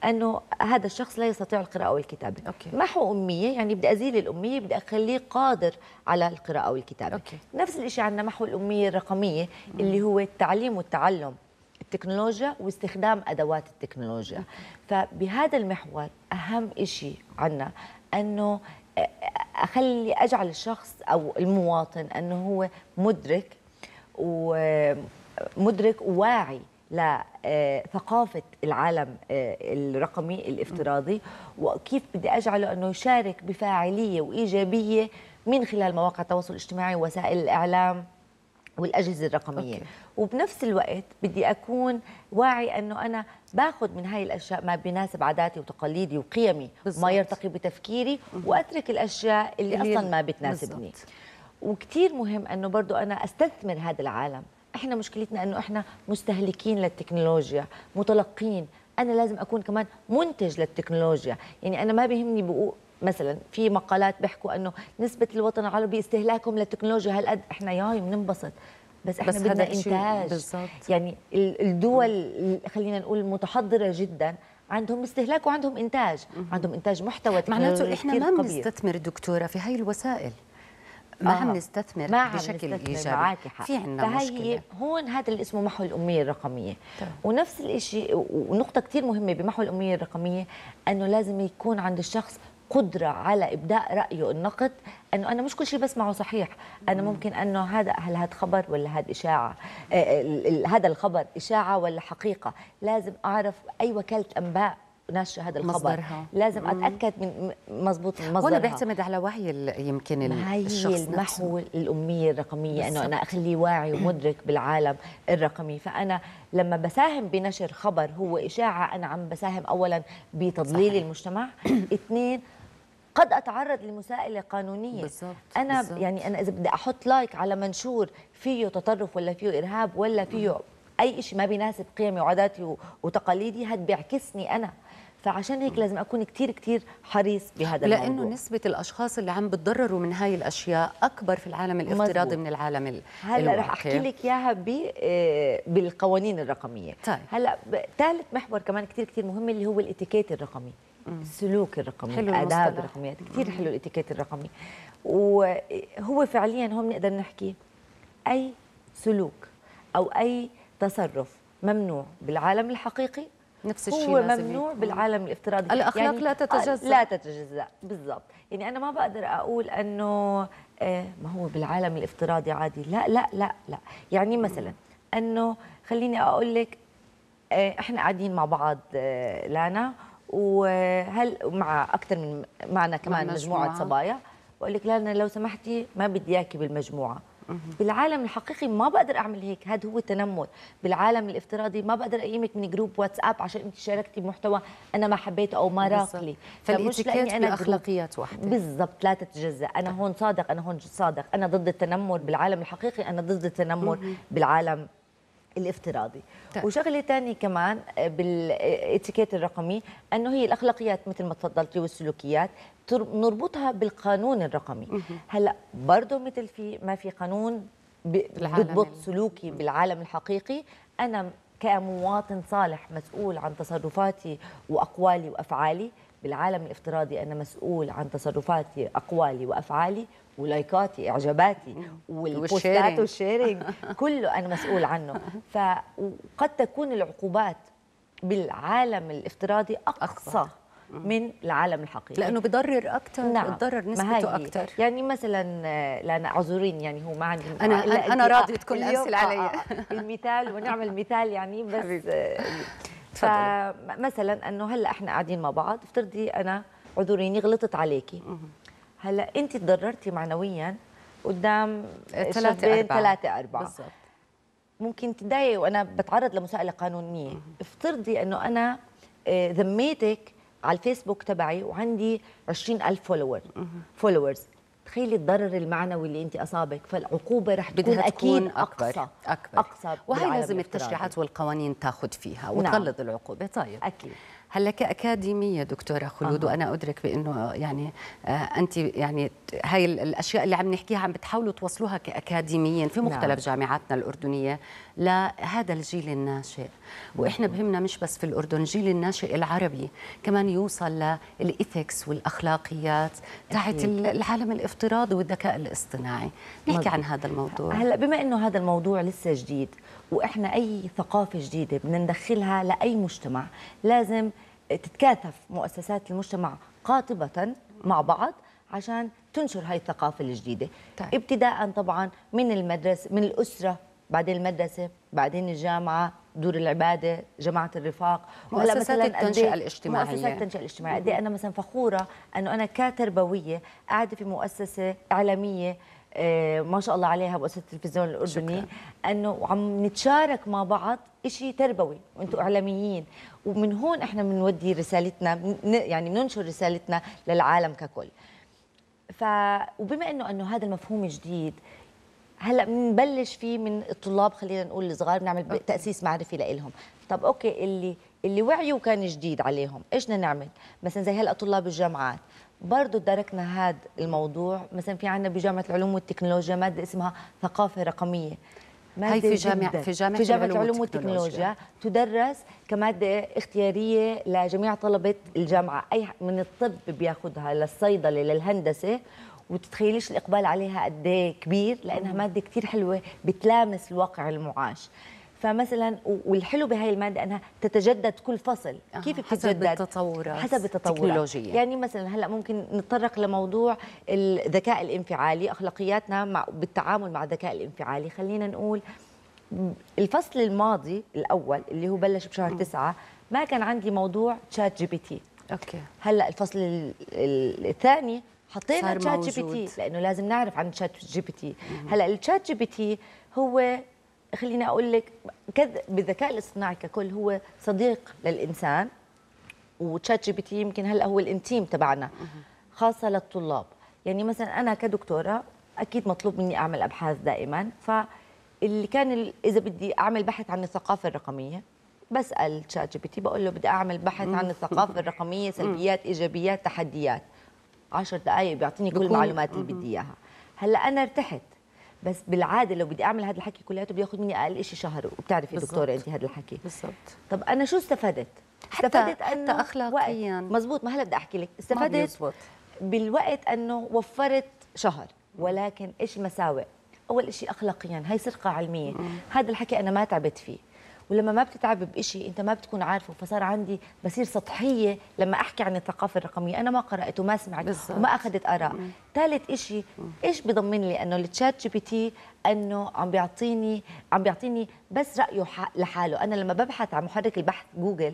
انه هذا الشخص لا يستطيع القراءه والكتابه أوكي. محو اميه يعني بدي ازيل الاميه بدي اخليه قادر على القراءه والكتابه أوكي. نفس الشيء عندنا محو الاميه الرقميه اللي هو التعليم والتعلم التكنولوجيا واستخدام ادوات التكنولوجيا فبهذا المحور اهم شيء عندنا انه اخلي اجعل الشخص او المواطن انه هو مدرك ومدرك وواعي لثقافة آه، العالم آه، الرقمي الافتراضي وكيف بدي أجعله أنه يشارك بفاعلية وإيجابية من خلال مواقع التواصل الاجتماعي ووسائل الإعلام والاجهزه الرقميه أوكي. وبنفس الوقت بدي اكون واعي انه انا باخذ من هاي الاشياء ما بيناسب عاداتي وتقاليدي وقيمي بالزبط. ما يرتقي بتفكيري واترك الاشياء اللي, اللي اصلا ما بتناسبني بالزبط. وكثير مهم انه برضه انا استثمر هذا العالم احنا مشكلتنا انه احنا مستهلكين للتكنولوجيا متلقين انا لازم اكون كمان منتج للتكنولوجيا يعني انا ما بيهمني مثلا في مقالات بيحكوا انه نسبه الوطن العربي استهلاكهم للتكنولوجيا هالقد احنا ياي بننبسط بس احنا بس بدنا انتاج بالزبط. يعني الدول خلينا نقول متحضره جدا عندهم استهلاك وعندهم انتاج عندهم انتاج محتوى معناته آه، احنا ما بنستثمر دكتوره في هاي الوسائل ما آه. عم نستثمر ما عم بشكل نستثمر ايجابي حق. في عندنا مشكله هون هذا اللي اسمه محو الاميه الرقميه طبعا. ونفس الشيء ونقطه كثير مهمه بمحو الاميه الرقميه انه لازم يكون عند الشخص القدره على ابداء رايه النقد انه انا مش كل شيء بسمعه صحيح انا ممكن انه هذا هل هذا خبر ولا هذا اشاعه آه، هذا الخبر اشاعه ولا حقيقه لازم اعرف اي وكاله انباء ناشره هذا الخبر مصدرها. لازم اتاكد من مضبوط المصدر مصدرها بيعتمد على وعي يمكن الشخص المحو نفسه. الاميه الرقميه بالزبط. انه انا اخليه واعي ومدرك بالعالم الرقمي فانا لما بساهم بنشر خبر هو اشاعه انا عم بساهم اولا بتضليل صحيح. المجتمع اثنين قد اتعرض لمساءله قانونيه بالزبط. انا بالزبط. يعني انا اذا بدي احط لايك على منشور فيه تطرف ولا فيه ارهاب ولا فيه اي شيء ما بيناسب قيمي وعاداتي وتقاليدي هاد بيعكسني انا فعشان هيك لازم اكون كثير كثير حريص بهذا لأنه الموضوع لانه نسبه الاشخاص اللي عم بتضرروا من هاي الاشياء اكبر في العالم الافتراضي من العالم ال... هلا رح احكي لك اياها آه، بالقوانين الرقميه طيب. هلا ثالث محور كمان كثير كثير مهم اللي هو الاتيكيت الرقمي السلوك الرقمي حلو الاداب الرقميه كثير حلو الاتيكيت الرقمي وهو فعليا هون بنقدر نحكي اي سلوك او اي تصرف ممنوع بالعالم الحقيقي نفس الشيء هو ممنوع يكون. بالعالم الافتراضي الاخلاق يعني لا آه، تتجزا لا تتجزا بالضبط يعني انا ما بقدر اقول انه آه، ما هو بالعالم الافتراضي عادي لا لا لا لا يعني مثلا انه خليني اقول لك آه، احنا قاعدين مع بعض لانا وهل مع اكثر من معنا كمان مجموعه صبايا بقول لك لا انا لو سمحتي ما بدي اياكي بالمجموعه بالعالم الحقيقي ما بقدر اعمل هيك هذا هو التنمر بالعالم الافتراضي ما بقدر اقيمك من جروب واتساب عشان انت شاركتي بمحتوى انا ما حبيته او ما راق لي لاني انا اخلاقيات واحده بالضبط لا تتجزا انا هون صادق انا هون صادق انا ضد التنمر بالعالم الحقيقي انا ضد التنمر بالعالم الافتراضي طيب. وشغله ثانيه كمان آه، بالاتيكيت الرقمي انه هي الاخلاقيات مثل ما تفضلتي والسلوكيات نربطها بالقانون الرقمي هلا برضه مثل في ما في قانون بيضبط سلوكي بالعالم الحقيقي انا كمواطن صالح مسؤول عن تصرفاتي واقوالي وافعالي بالعالم الافتراضي انا مسؤول عن تصرفاتي اقوالي وافعالي ولايكاتي اعجاباتي والبوستات والشيرنج كله انا مسؤول عنه فقد تكون العقوبات بالعالم الافتراضي اقصى أكبر. من العالم الحقيقي لانه بضرر اكثر نعم. بضرر نسبته اكثر يعني مثلا لا اعذرين يعني هو ما عندي انا انا راضيه تكون الامثله علي آه، آه، المثال ونعمل مثال يعني بس حبيبي. آه، مثلا انه هلا احنا قاعدين مع بعض افترضي انا عذريني غلطت عليكي هلا انت تضررتي معنويا قدام ثلاثة أربعة ثلاثة أربعة بالضبط ممكن تضايقي وأنا بتعرض لمساءلة قانونية افترضي أنه أنا آه، ذميتك على الفيسبوك تبعي وعندي 20000 فولور فولورز تخيلي الضرر المعنوي اللي انت اصابك فالعقوبه رح تكون بدها تكون اكيد اكبر اقصى اكبر, أكبر. وهي لازم التشريعات والقوانين تاخذ فيها وتقلل نعم. العقوبه طيب اكيد هلا كاكاديميه دكتوره خلود آه. وانا ادرك بانه يعني آه انت يعني هاي الاشياء اللي عم نحكيها عم بتحاولوا توصلوها كاكاديميين في نعم. مختلف نعم. جامعاتنا الاردنيه لهذا الجيل الناشئ واحنا نعم. بهمنا مش بس في الاردن جيل الناشئ العربي كمان يوصل للايثكس والاخلاقيات تاعت العالم الافتراضي والذكاء الاصطناعي نحكي عن هذا الموضوع هلا بما انه هذا الموضوع لسه جديد واحنا اي ثقافه جديده بدنا ندخلها لاي مجتمع لازم تتكاتف مؤسسات المجتمع قاطبة مع بعض عشان تنشر هاي الثقافة الجديدة طيب. ابتداء طبعا من المدرسة من الأسرة بعدين المدرسة بعدين الجامعة دور العبادة جماعة الرفاق مؤسسات التنشئة إيه- الاجتماعية مؤسسات التنشئة الاجتماعية قد إيه أنا مثلا فخورة أنه أنا كتربوية قاعدة في مؤسسة إعلامية آه، ما شاء الله عليها مؤسسه التلفزيون الاردني شكرا. انه عم نتشارك مع بعض شيء تربوي وانتم اعلاميين ومن هون احنا بنودي رسالتنا يعني بننشر رسالتنا للعالم ككل ف وبما انه انه هذا المفهوم جديد هلا بنبلش فيه من الطلاب خلينا نقول الصغار بنعمل تاسيس معرفي لإلهم طب اوكي اللي اللي وعيوا كان جديد عليهم ايش بدنا نعمل مثلا زي هلا طلاب الجامعات برضه دركنا هذا الموضوع مثلا في عندنا بجامعه العلوم والتكنولوجيا ماده اسمها ثقافه رقميه هي في جامعة في جامعة, في جامعة العلوم والتكنولوجيا تدرس كمادة اختيارية لجميع طلبة الجامعة أي من الطب بياخدها للصيدلة للهندسة وتتخيليش الإقبال عليها قد إيه كبير لأنها مادة كثير حلوة بتلامس الواقع المعاش فمثلا والحلو بهاي الماده انها تتجدد كل فصل آه كيف بتتجدد آه، حسب التطورات حسب التطورات يعني مثلا هلا ممكن نتطرق لموضوع الذكاء الانفعالي اخلاقياتنا مع بالتعامل مع الذكاء الانفعالي خلينا نقول الفصل الماضي الاول اللي هو بلش بشهر تسعة ما كان عندي موضوع تشات جي بي تي اوكي هلا الفصل الثاني حطينا تشات جي بي تي لانه لازم نعرف عن تشات جي بي تي هلا التشات جي بي تي هو خليني اقول لك كذا بالذكاء الاصطناعي ككل هو صديق للانسان وتشات جي بي تي يمكن هلا هو الانتيم تبعنا خاصه للطلاب يعني مثلا انا كدكتوره اكيد مطلوب مني اعمل ابحاث دائما فاللي كان اذا بدي اعمل بحث عن الثقافه الرقميه بسال تشات جي بي تي بقول له بدي اعمل بحث عن الثقافه الرقميه سلبيات ايجابيات تحديات 10 دقائق بيعطيني كل المعلومات اللي بدي اياها هلا انا ارتحت بس بالعاده لو بدي اعمل هذا الحكي كلياته بياخذ مني اقل شيء شهر وبتعرفي دكتوره انت هذا الحكي بالضبط طب انا شو استفدت استفدت حتى اخلاقيا مزبوط ما هلا بدي احكي لك استفدت بالوقت انه وفرت شهر ولكن ايش المساوئ اول شيء اخلاقيا هي سرقه علميه هذا الحكي انا ما تعبت فيه ولما ما بتتعب بشيء انت ما بتكون عارفه فصار عندي بصير سطحيه لما احكي عن الثقافه الرقميه انا ما قرات وما سمعت بالزبط. وما اخذت اراء ثالث شيء ايش بضمن لي انه التشات جي بي تي انه عم بيعطيني عم بيعطيني بس رايه لحاله انا لما ببحث عن محرك البحث جوجل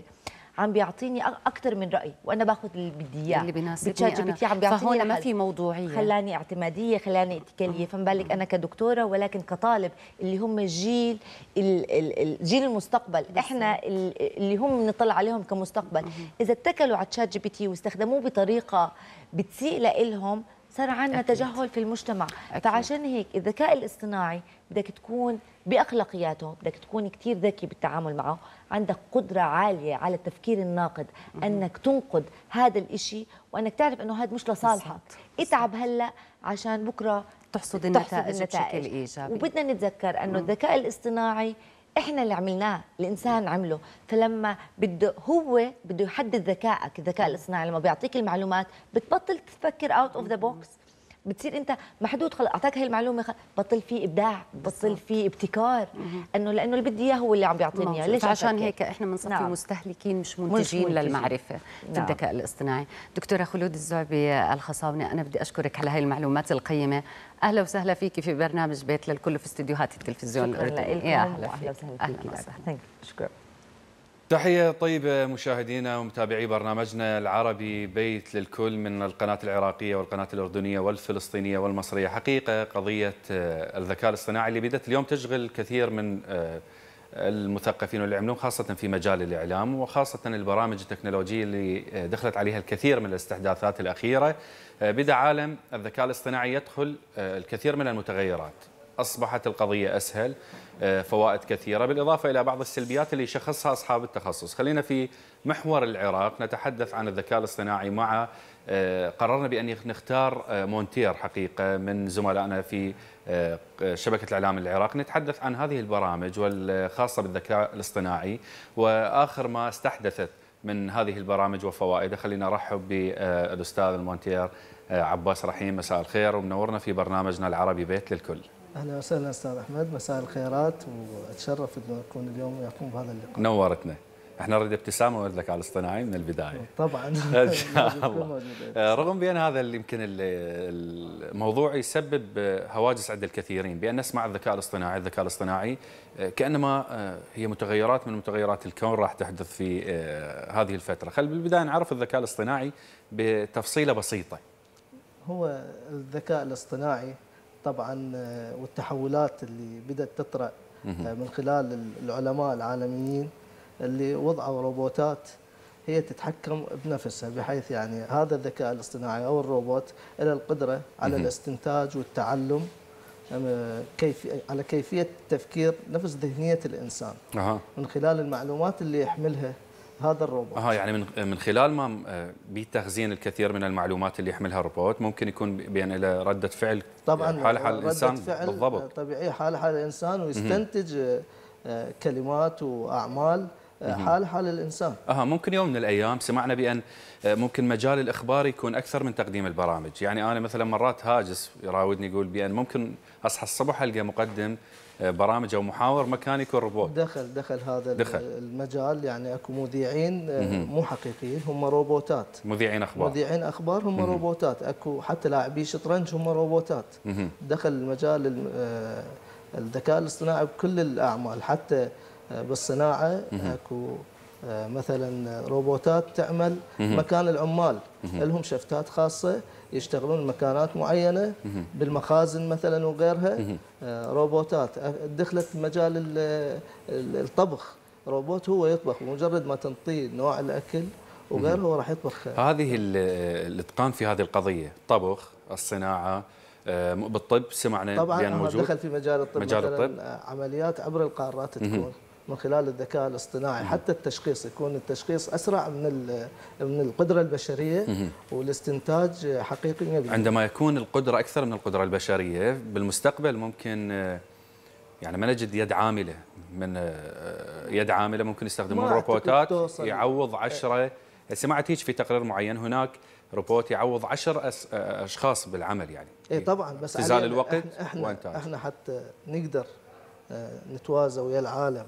عم بيعطيني اكثر من راي وانا باخذ اللي بدي اياه اللي بيناسبني عم بيعطيني فهون ما في موضوعيه خلاني اعتماديه خلاني اتكاليه فما بالك انا كدكتوره ولكن كطالب اللي هم جيل الجيل المستقبل احنا اللي هم بنطلع عليهم كمستقبل اذا اتكلوا على تشات جي بي تي واستخدموه بطريقه بتسيء لهم صار عندنا تجاهل في المجتمع أكيد. فعشان هيك الذكاء الاصطناعي بدك تكون باخلاقياته بدك تكون كثير ذكي بالتعامل معه عندك قدره عاليه على التفكير الناقد -م. انك تنقد هذا الإشي وانك تعرف انه هذا مش لصالحك اتعب هلا عشان بكره تحصد النتائج, تحصد النتائج. بشكل ايجابي وبدنا نتذكر انه الذكاء الاصطناعي احنا اللي عملناه الانسان عمله فلما بده هو بده يحدد ذكائك الذكاء الاصطناعي لما بيعطيك المعلومات بتبطل تفكر اوت اوف ذا بوكس بتصير انت محدود خلص اعطاك هي المعلومه بطل في ابداع بطل في ابتكار انه لانه اللي بدي اياه هو اللي عم بيعطيني اياه ليش عشان هيك احنا بنصفي نعم. مستهلكين مش منتجين مش للمعرفه نعم. الذكاء الاصطناعي دكتوره خلود الزعبي الخصاونه انا بدي اشكرك على هاي المعلومات القيمه اهلا وسهلا فيك في برنامج بيت للكل في استديوهات التلفزيون الاردني يا اهلا وسهلا فيك اهلا وسهلا شكرا تحية طيبة مشاهدينا ومتابعي برنامجنا العربي بيت للكل من القناة العراقية والقناة الأردنية والفلسطينية والمصرية حقيقة قضية آه، الذكاء الاصطناعي اللي بدأت اليوم تشغل كثير من آه، المثقفين والعملون خاصة في مجال الإعلام وخاصة البرامج التكنولوجية اللي آه، دخلت عليها الكثير من الاستحداثات الأخيرة بدأ عالم الذكاء الاصطناعي يدخل الكثير من المتغيرات أصبحت القضية أسهل آه، فوائد كثيرة بالإضافة إلى بعض السلبيات اللي شخصها أصحاب التخصص خلينا في محور العراق نتحدث عن الذكاء الاصطناعي مع آه، قررنا بأن نختار آه، مونتير حقيقة من زملائنا في شبكة الإعلام العراق نتحدث عن هذه البرامج والخاصة بالذكاء الاصطناعي وآخر ما استحدثت من هذه البرامج وفوائدها خلينا نرحب بالأستاذ المونتير عباس رحيم مساء الخير ومنورنا في برنامجنا العربي بيت للكل اهلا وسهلا استاذ احمد مساء الخيرات واتشرف انه اكون اليوم وياكم بهذا اللقاء نورتنا احنا نريد ابتسامه ونرد لك على الاصطناعي من البدايه طبعا ان شاء الله آه، رغم بان هذا اللي يمكن الموضوع يسبب هواجس عند الكثيرين بان نسمع الذكاء الاصطناعي الذكاء الاصطناعي آه، كانما آه، هي متغيرات من متغيرات الكون راح تحدث في هذه الفتره خل بالبدايه نعرف الذكاء الاصطناعي بتفصيله بسيطه هو الذكاء الاصطناعي طبعا آه، والتحولات اللي بدات تطرا آه، من خلال العلماء العالميين اللي وضعوا روبوتات هي تتحكم بنفسها بحيث يعني هذا الذكاء الاصطناعي او الروبوت له القدره على الاستنتاج والتعلم كيف على كيفيه تفكير نفس ذهنيه الانسان من خلال المعلومات اللي يحملها هذا الروبوت اه يعني من من خلال ما آه، بتخزين الكثير من المعلومات اللي يحملها الروبوت ممكن يكون بين له رده فعل آه، طبعا حال حال الانسان بالضبط آه، طبيعي حال حال الانسان ويستنتج كلمات واعمال حال حال الانسان اها ممكن يوم من الايام سمعنا بان ممكن مجال الاخبار يكون اكثر من تقديم البرامج يعني انا مثلا مرات هاجس يراودني يقول بان ممكن اصحى الصبح القى مقدم آه، برامج او محاور يكون روبوت دخل دخل هذا دخل. المجال يعني اكو مذيعين آه، مو حقيقيين هم روبوتات مذيعين اخبار مذيعين اخبار هم روبوتات اكو حتى لاعبي شطرنج هم روبوتات دخل المجال آه، الذكاء الاصطناعي بكل الاعمال حتى بالصناعه اكو مثلا روبوتات تعمل مكان العمال لهم شفتات خاصه يشتغلون مكانات معينه بالمخازن مثلا وغيرها آه، روبوتات دخلت مجال الطبخ روبوت هو يطبخ مجرد ما تنطيه نوع الاكل وغيره هو راح يطبخ هذه الاتقان في هذه القضيه الطبخ الصناعه آه، بالطب سمعنا طبعا بيان موجود دخل في مجال الطب مجال الطب آه، عمليات عبر القارات تكون من خلال الذكاء الاصطناعي حتى التشخيص يكون التشخيص اسرع من من القدره البشريه والاستنتاج حقيقي 100% عندما يكون القدره اكثر من القدره البشريه بالمستقبل ممكن آه، يعني ما نجد يد عامله من آه، يد عامله ممكن يستخدمون روبوتات يعوض 10 إيه. سمعت هيك في تقرير معين هناك روبوت يعوض 10 آه، اشخاص بالعمل يعني اي طبعا بس تزال الوقت احنا احنا, احنا حتى نقدر آه، نتوازى ويا العالم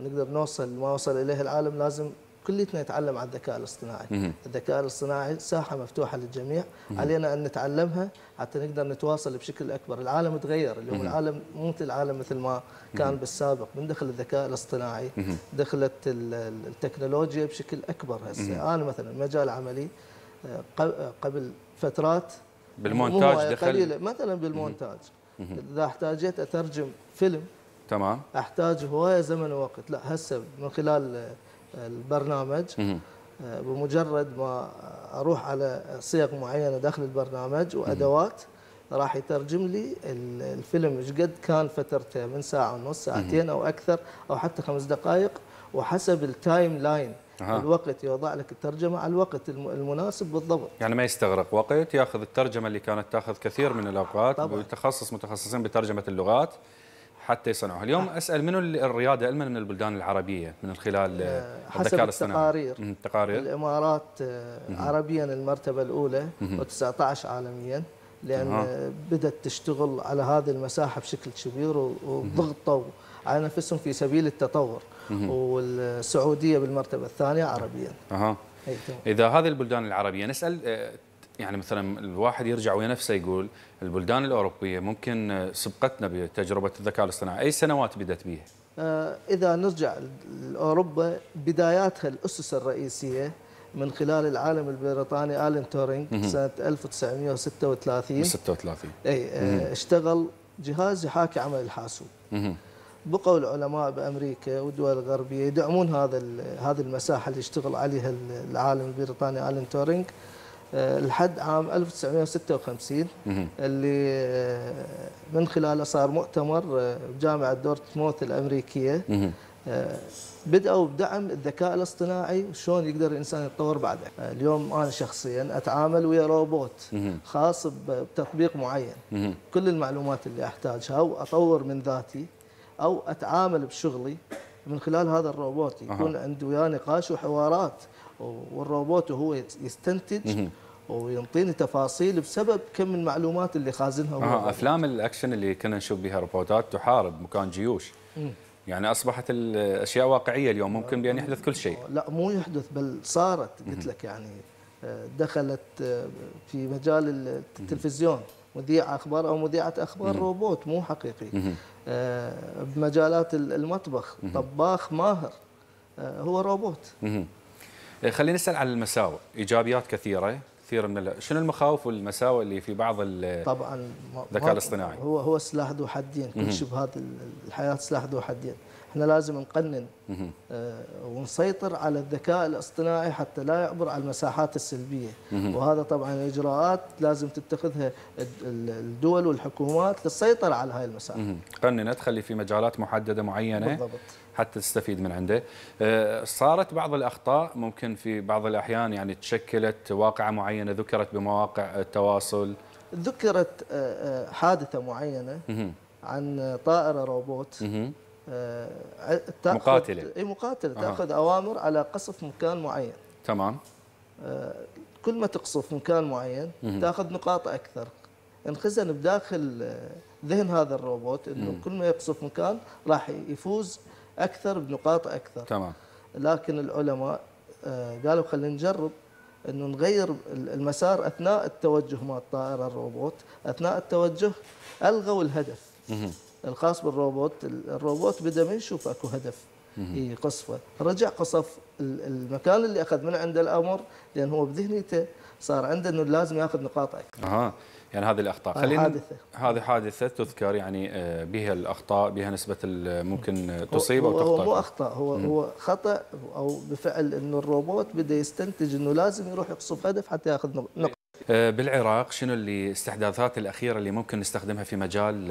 ونقدر نوصل ما وصل اليه العالم لازم كليتنا نتعلم عن الذكاء الاصطناعي الذكاء الاصطناعي ساحه مفتوحه للجميع علينا ان نتعلمها حتى نقدر نتواصل بشكل اكبر العالم تغير اليوم العالم مو مثل العالم مثل ما كان بالسابق من دخل الذكاء الاصطناعي دخلت التكنولوجيا بشكل اكبر هسه انا مثلا مجال عملي آه، آه، قبل فترات بالمونتاج دخل قليلة مثلا بالمونتاج اذا احتاجيت اترجم فيلم تمام احتاج هوايه زمن ووقت لا هسه من خلال آه، البرنامج آه، بمجرد ما اروح على صيغ معينه داخل البرنامج وادوات راح يترجم لي الفيلم ايش قد كان فترته من ساعه ونص ساعتين او اكثر او حتى خمس دقائق وحسب التايم لاين الوقت يوضع لك الترجمه على الوقت المناسب بالضبط يعني ما يستغرق وقت ياخذ الترجمه اللي كانت تاخذ كثير من الاوقات طبعا. متخصصين بترجمه اللغات حتى يصنعوها اليوم آه. اسال منو الرياده المن من البلدان العربيه من خلال آه، الذكاء حسب التقارير التقارير الامارات آه، عربيا المرتبه الاولى و19 عالميا لان بدات تشتغل على هذه المساحه بشكل كبير وضغطوا على نفسهم في سبيل التطور والسعوديه بالمرتبه الثانيه عربيا اها اذا هذه البلدان العربيه نسال آه، يعني مثلا الواحد يرجع ويا نفسه يقول البلدان الاوروبيه ممكن سبقتنا بتجربه الذكاء الاصطناعي، اي سنوات بدات بها؟ آه، اذا نرجع لاوروبا بداياتها الاسس الرئيسيه من خلال العالم البريطاني الين تورينج سنه 1936 36 اي آه، اشتغل جهاز يحاكي عمل الحاسوب بقوا العلماء بامريكا والدول الغربيه يدعمون هذا هذه المساحه اللي يشتغل عليها العالم البريطاني الين تورينج لحد عام 1956 اللي آه، من خلاله صار مؤتمر آه، بجامعه دورتموث الامريكيه آه، بدأوا بدعم الذكاء الاصطناعي وشلون يقدر الإنسان يتطور بعده اليوم أنا شخصيا أتعامل ويا روبوت خاص بتطبيق معين كل المعلومات اللي أحتاجها وأطور من ذاتي أو أتعامل بشغلي من خلال هذا الروبوت يكون عنده وياه نقاش وحوارات والروبوت هو يستنتج وينطيني تفاصيل بسبب كم المعلومات اللي خازنها آه افلام الاكشن اللي كنا نشوف بها روبوتات تحارب مكان جيوش مم. يعني اصبحت الاشياء واقعيه اليوم ممكن بان يحدث كل شيء آه، لا مو يحدث بل صارت قلت لك يعني آه، دخلت آه، في مجال التلفزيون مذيع اخبار او مذيعه اخبار روبوت مو حقيقي بمجالات المطبخ طباخ ماهر هو روبوت خلينا نسال عن المساوئ ايجابيات كثيره كثير من شنو المخاوف والمساوئ اللي في بعض طبعا الذكاء الاصطناعي هو هو سلاح ذو حدين كل شيء بهذه الحياه سلاح ذو حدين احنا لازم نقنن آه ونسيطر على الذكاء الاصطناعي حتى لا يعبر على المساحات السلبيه وهذا طبعا اجراءات لازم تتخذها الدول والحكومات للسيطره على هاي المساحات قننت تخلي في مجالات محدده معينه بالضبط حتى تستفيد من عنده آه، صارت بعض الأخطاء ممكن في بعض الأحيان يعني تشكلت واقعة معينة ذكرت بمواقع التواصل ذكرت آه، آه، حادثة معينة عن طائرة روبوت مقاتلة اي مقاتلة تأخذ أوامر على قصف مكان معين تمام كل ما تقصف مكان معين تأخذ نقاط أكثر انخزن بداخل ذهن هذا الروبوت انه كل ما يقصف مكان راح يفوز اكثر بنقاط اكثر تمام لكن العلماء آه، قالوا خلينا نجرب انه نغير المسار اثناء التوجه مع الطائره الروبوت اثناء التوجه الغوا الهدف الخاص بالروبوت الروبوت بدا ما يشوف اكو هدف يقصفه رجع قصف المكان اللي اخذ من عنده الامر لان هو بذهنيته صار عنده انه لازم ياخذ نقاط اكثر. أه. يعني هذه الاخطاء آه، خلينا حادثه هذه حادثه تذكر يعني آه، بها الاخطاء بها نسبه ممكن تصيب او تخطئ هو مو اخطاء هو مم. هو خطا او بفعل انه الروبوت بدا يستنتج انه لازم يروح يقصف هدف حتى ياخذ نقطه آه، بالعراق شنو اللي استحداثات الاخيره اللي ممكن نستخدمها في مجال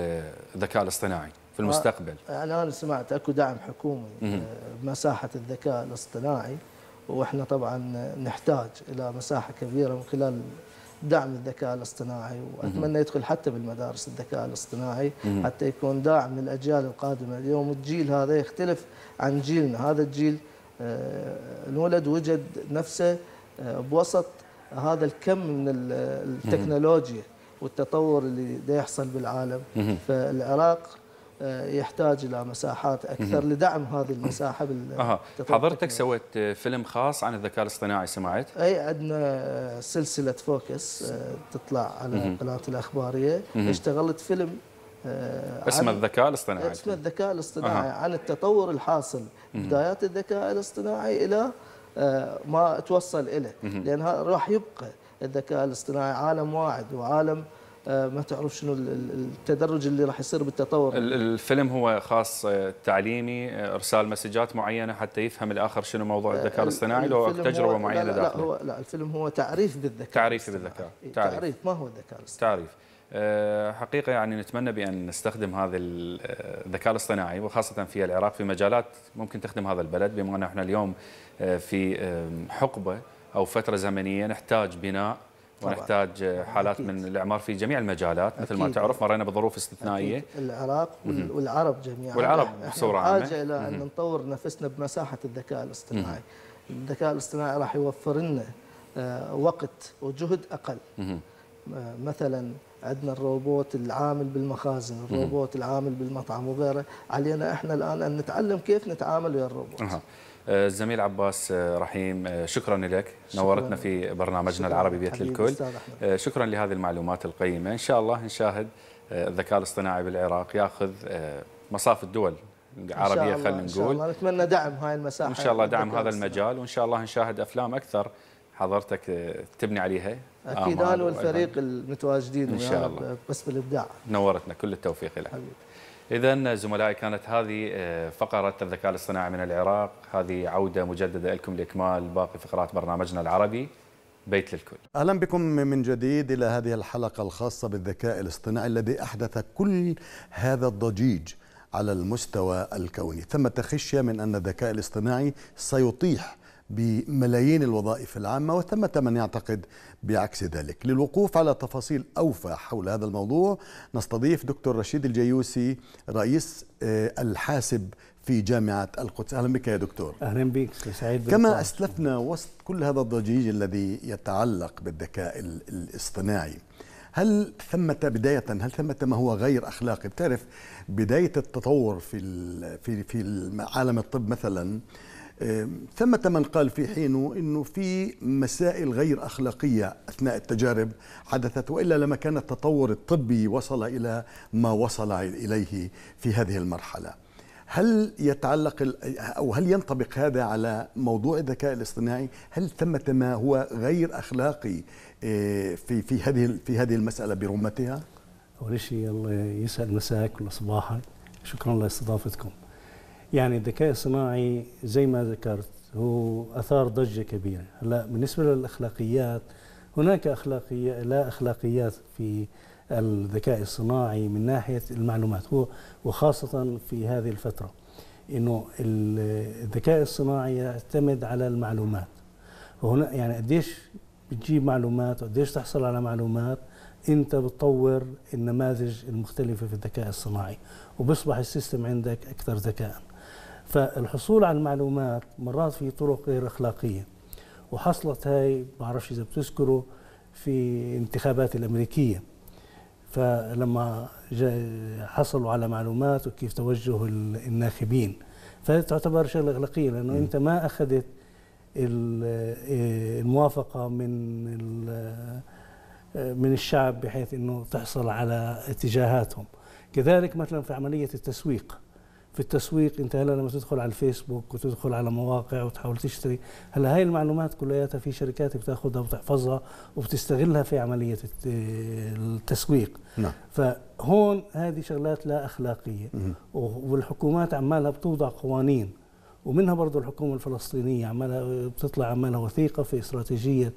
الذكاء الاصطناعي في المستقبل؟ يعني انا سمعت اكو دعم حكومي بمساحه الذكاء الاصطناعي واحنا طبعا نحتاج الى مساحه كبيره من خلال دعم الذكاء الاصطناعي واتمنى يدخل حتى بالمدارس الذكاء الاصطناعي حتى يكون داعم للاجيال القادمه اليوم الجيل هذا يختلف عن جيلنا هذا الجيل انولد آه، وجد نفسه آه، بوسط هذا الكم من التكنولوجيا والتطور اللي يحصل بالعالم فالعراق آه، يحتاج الى مساحات اكثر لدعم هذه المساحه بال حضرتك سويت فيلم خاص عن الذكاء الاصطناعي سمعت؟ اي عندنا سلسله فوكس آه، تطلع على قناه الاخباريه اشتغلت فيلم آه، اسمه الذكاء الاصطناعي اسمه الذكاء الاصطناعي عن التطور الحاصل بدايات الذكاء الاصطناعي الى ما توصل اليه لان راح يبقى الذكاء الاصطناعي عالم واعد وعالم آه، ما تعرف شنو التدرج اللي راح يصير بالتطور الفيلم هو خاص آه، تعليمي آه، ارسال مسجات معينه حتى يفهم الاخر شنو موضوع الذكاء الاصطناعي لو تجربه معينه لا, لا, لا هو لا الفيلم هو تعريف بالذكاء تعريفي بالذكاء إيه، تعريف. تعريف ما هو الذكاء الاصطناعي تعريف حقيقة يعني نتمنى بأن نستخدم هذا الذكاء الاصطناعي وخاصة في العراق في مجالات ممكن تخدم هذا البلد بما أن احنا اليوم في حقبة أو فترة زمنية نحتاج بناء ونحتاج حالات أكيد. من الاعمار في جميع المجالات مثل ما تعرف مرينا بظروف استثنائيه أكيد. العراق والعرب جميعا والعرب يعني بصوره عامه حاجه الى ان نطور نفسنا بمساحه الذكاء الاصطناعي الذكاء الاصطناعي راح يوفر لنا آه، وقت وجهد اقل آه، مثلا عندنا الروبوت العامل بالمخازن الروبوت العامل بالمطعم وغيره علينا احنا الان ان نتعلم كيف نتعامل ويا الروبوت آه، الزميل عباس آه، رحيم آه، شكرا لك شكرا نورتنا في برنامجنا العربي بيت للكل شكرا لهذه المعلومات القيمة إن شاء الله نشاهد الذكاء الاصطناعي بالعراق ياخذ مصاف الدول العربية خلينا نقول ان شاء الله نتمنى دعم هاي المساحة إن شاء الله دعم هذا المجال وإن شاء الله نشاهد أفلام أكثر حضرتك تبني عليها اكيد انا والفريق المتواجدين ان شاء الله بس بالابداع نورتنا كل التوفيق لك حبيب. إذا زملائي كانت هذه آه، فقرة الذكاء الاصطناعي من العراق هذه عودة مجددة لكم لإكمال باقي فقرات برنامجنا العربي بيت للكل أهلا بكم من جديد إلى هذه الحلقة الخاصة بالذكاء الاصطناعي الذي أحدث كل هذا الضجيج على المستوى الكوني ثمة خشية من أن الذكاء الاصطناعي سيطيح بملايين الوظائف العامة وثمة من يعتقد بعكس ذلك للوقوف على تفاصيل أوفى حول هذا الموضوع نستضيف دكتور رشيد الجيوسي رئيس آه، الحاسب في جامعة القدس أهلا بك يا دكتور أهلا بك سعيد كما أسلفنا وسط كل هذا الضجيج الذي يتعلق بالذكاء الاصطناعي هل ثمة بداية هل ثمة ما هو غير أخلاقي بتعرف بداية التطور في في في عالم الطب مثلا ثمة من قال في حينه أنه في مسائل غير أخلاقية أثناء التجارب حدثت وإلا لما كان التطور الطبي وصل إلى ما وصل إليه في هذه المرحلة هل يتعلق أو هل ينطبق هذا على موضوع الذكاء الاصطناعي هل ثمة ما هو غير أخلاقي أه، في, في, هذه, في هذه المسألة برمتها؟ أول شيء الله يسعد مساك وصباحك شكرا لاستضافتكم يعني الذكاء الصناعي زي ما ذكرت هو اثار ضجه كبيره هلا بالنسبه للاخلاقيات هناك اخلاقيه لا اخلاقيات في الذكاء الصناعي من ناحيه المعلومات هو وخاصه في هذه الفتره انه الذكاء الصناعي يعتمد على المعلومات وهنا يعني قديش بتجيب معلومات وقديش تحصل على معلومات انت بتطور النماذج المختلفه في الذكاء الصناعي وبيصبح السيستم عندك اكثر ذكاء فالحصول على المعلومات مرات في طرق غير اخلاقيه وحصلت هاي ما اذا بتذكروا في انتخابات الامريكيه فلما حصلوا على معلومات وكيف توجه الناخبين فتعتبر شغله اخلاقيه لانه م. انت ما اخذت آه، الموافقه من آه، من الشعب بحيث انه تحصل على اتجاهاتهم كذلك مثلا في عمليه التسويق في التسويق انت هلا لما تدخل على الفيسبوك وتدخل على مواقع وتحاول تشتري هلا هاي المعلومات كلياتها في شركات بتاخذها وبتحفظها وبتستغلها في عمليه التسويق نعم. فهون هذه شغلات لا اخلاقيه والحكومات عمالها بتوضع قوانين ومنها برضه الحكومه الفلسطينيه عمالها بتطلع عمالها وثيقه في استراتيجيه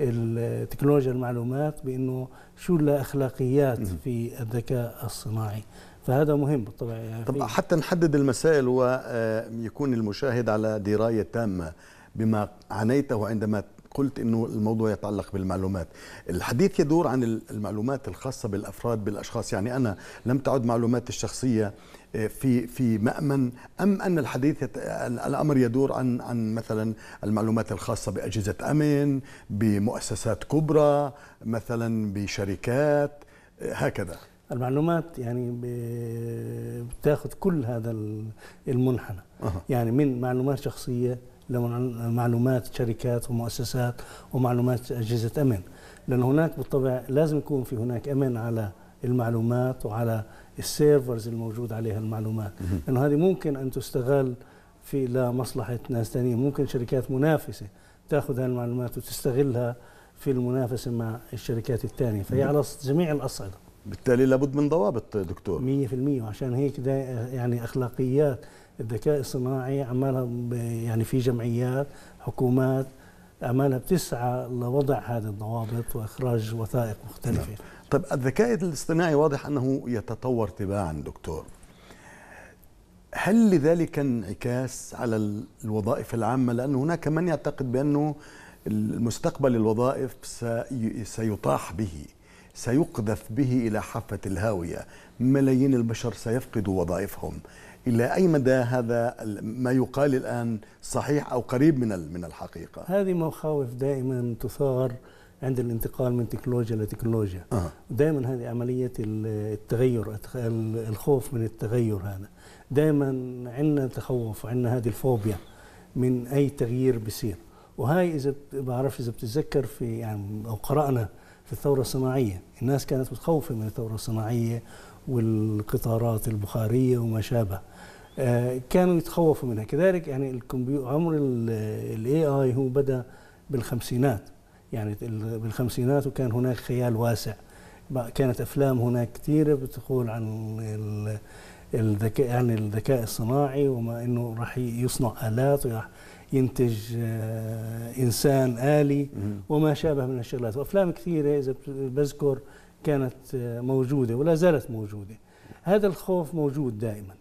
التكنولوجيا المعلومات بانه شو الاخلاقيات في الذكاء الصناعي فهذا مهم بالطبع يعني طب حتى نحدد المسائل ويكون المشاهد على درايه تامه بما عانيته عندما قلت انه الموضوع يتعلق بالمعلومات الحديث يدور عن المعلومات الخاصه بالافراد بالاشخاص يعني انا لم تعد معلوماتي الشخصيه آه، في في مأمن أم أن الحديث يت... الأمر يدور عن عن مثلا المعلومات الخاصة بأجهزة أمن بمؤسسات كبرى مثلا بشركات آه، هكذا المعلومات يعني بتاخذ كل هذا المنحنى أه. يعني من معلومات شخصيه لمعلومات شركات ومؤسسات ومعلومات اجهزه امن لان هناك بالطبع لازم يكون في هناك امن على المعلومات وعلى السيرفرز الموجود عليها المعلومات لانه هذه ممكن ان تستغل في لمصلحه ناس ثانيه ممكن شركات منافسه تاخذ هذه المعلومات وتستغلها في المنافسه مع الشركات الثانيه فهي على جميع الاصعده بالتالي لابد من ضوابط دكتور 100% وعشان هيك ده يعني اخلاقيات الذكاء الصناعي عمالها يعني في جمعيات حكومات عمالها بتسعى لوضع هذه الضوابط واخراج وثائق مختلفه نعم. طيب الذكاء الاصطناعي واضح انه يتطور تباعا دكتور هل لذلك انعكاس على الوظائف العامه لان هناك من يعتقد بانه المستقبل الوظائف سيطاح به سيقذف به إلى حافة الهاوية ملايين البشر سيفقدوا وظائفهم إلى أي مدى هذا ما يقال الآن صحيح أو قريب من من الحقيقة هذه مخاوف دائما تثار عند الانتقال من تكنولوجيا لتكنولوجيا أه. دائما هذه عملية التغير الخوف من التغير هذا دائما عندنا تخوف عندنا هذه الفوبيا من أي تغيير بيصير وهي إذا بعرف إذا بتتذكر في يعني أو قرأنا في الثورة الصناعية الناس كانت متخوفة من الثورة الصناعية والقطارات البخارية وما شابه آه، كانوا يتخوفوا منها كذلك يعني الكمبيوتر عمر الاي اي هو بدا بالخمسينات يعني بالخمسينات وكان هناك خيال واسع كانت افلام هناك كثيره بتقول عن الذكاء عن الذكاء الصناعي وما انه راح يصنع الات ينتج آه، انسان الي وما شابه من الشغلات وافلام كثيره اذا بذكر كانت آه، موجوده ولا زالت موجوده هذا الخوف موجود دائما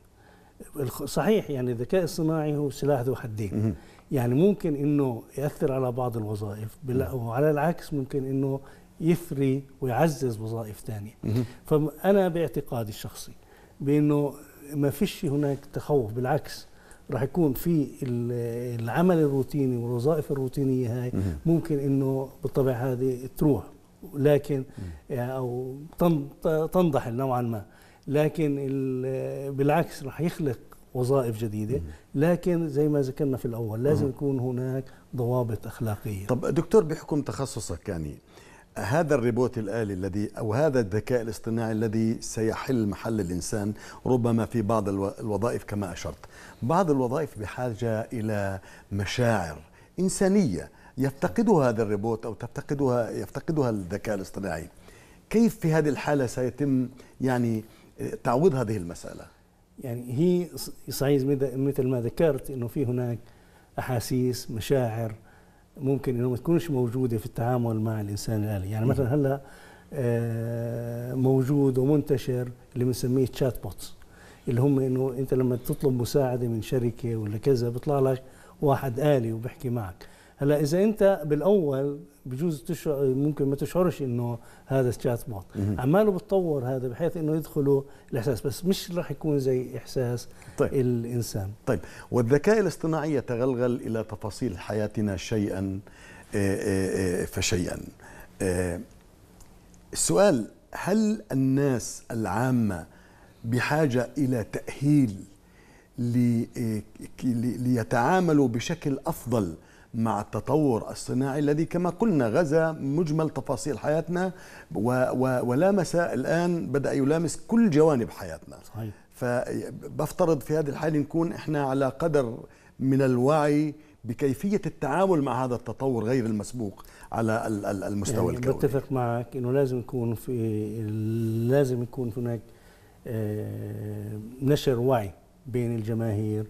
صحيح يعني الذكاء الصناعي هو سلاح ذو حدين يعني ممكن انه ياثر على بعض الوظائف وعلى العكس ممكن انه يثري ويعزز وظائف ثانيه فانا باعتقادي الشخصي بانه ما فيش هناك تخوف بالعكس راح يكون في العمل الروتيني والوظائف الروتينيه هاي ممكن انه بالطبع هذه تروح لكن او تنضحل نوعا ما لكن بالعكس راح يخلق وظائف جديده لكن زي ما ذكرنا في الاول لازم يكون هناك ضوابط اخلاقيه طب دكتور بحكم تخصصك يعني هذا الريبوت الآلي الذي أو هذا الذكاء الاصطناعي الذي سيحل محل الإنسان ربما في بعض الوظائف كما أشرت بعض الوظائف بحاجة إلى مشاعر إنسانية يفتقدها هذا الريبوت أو تفتقدها يفتقدها الذكاء الاصطناعي كيف في هذه الحالة سيتم يعني تعويض هذه المسألة يعني هي صحيح مثل ما ذكرت أنه في هناك أحاسيس مشاعر ممكن انه ما تكونش موجوده في التعامل مع الانسان الالي يعني مثلا هلا آه، موجود ومنتشر اللي بنسميه تشات بوتس اللي هم انه انت لما تطلب مساعده من شركه ولا كذا بيطلع لك واحد الي وبحكي معك هلا اذا انت بالاول بجوز تشعر ممكن ما تشعرش انه هذا الشات بوت عماله بتطور هذا بحيث انه يدخله الاحساس بس مش راح يكون زي احساس طيب. الانسان طيب والذكاء الاصطناعي يتغلغل الى تفاصيل حياتنا شيئا آه، آه، آه، فشيئا السؤال هل الناس العامه بحاجه الى تاهيل ليتعاملوا بشكل افضل مع التطور الصناعي الذي كما قلنا غزا مجمل تفاصيل حياتنا و و ولامس الآن بدأ يلامس كل جوانب حياتنا صحيح. فبفترض في هذه الحالة نكون إحنا على قدر من الوعي بكيفية التعامل مع هذا التطور غير المسبوق على المستوى يعني الكوني بتفق معك أنه لازم يكون في لازم يكون هناك آه، نشر وعي بين الجماهير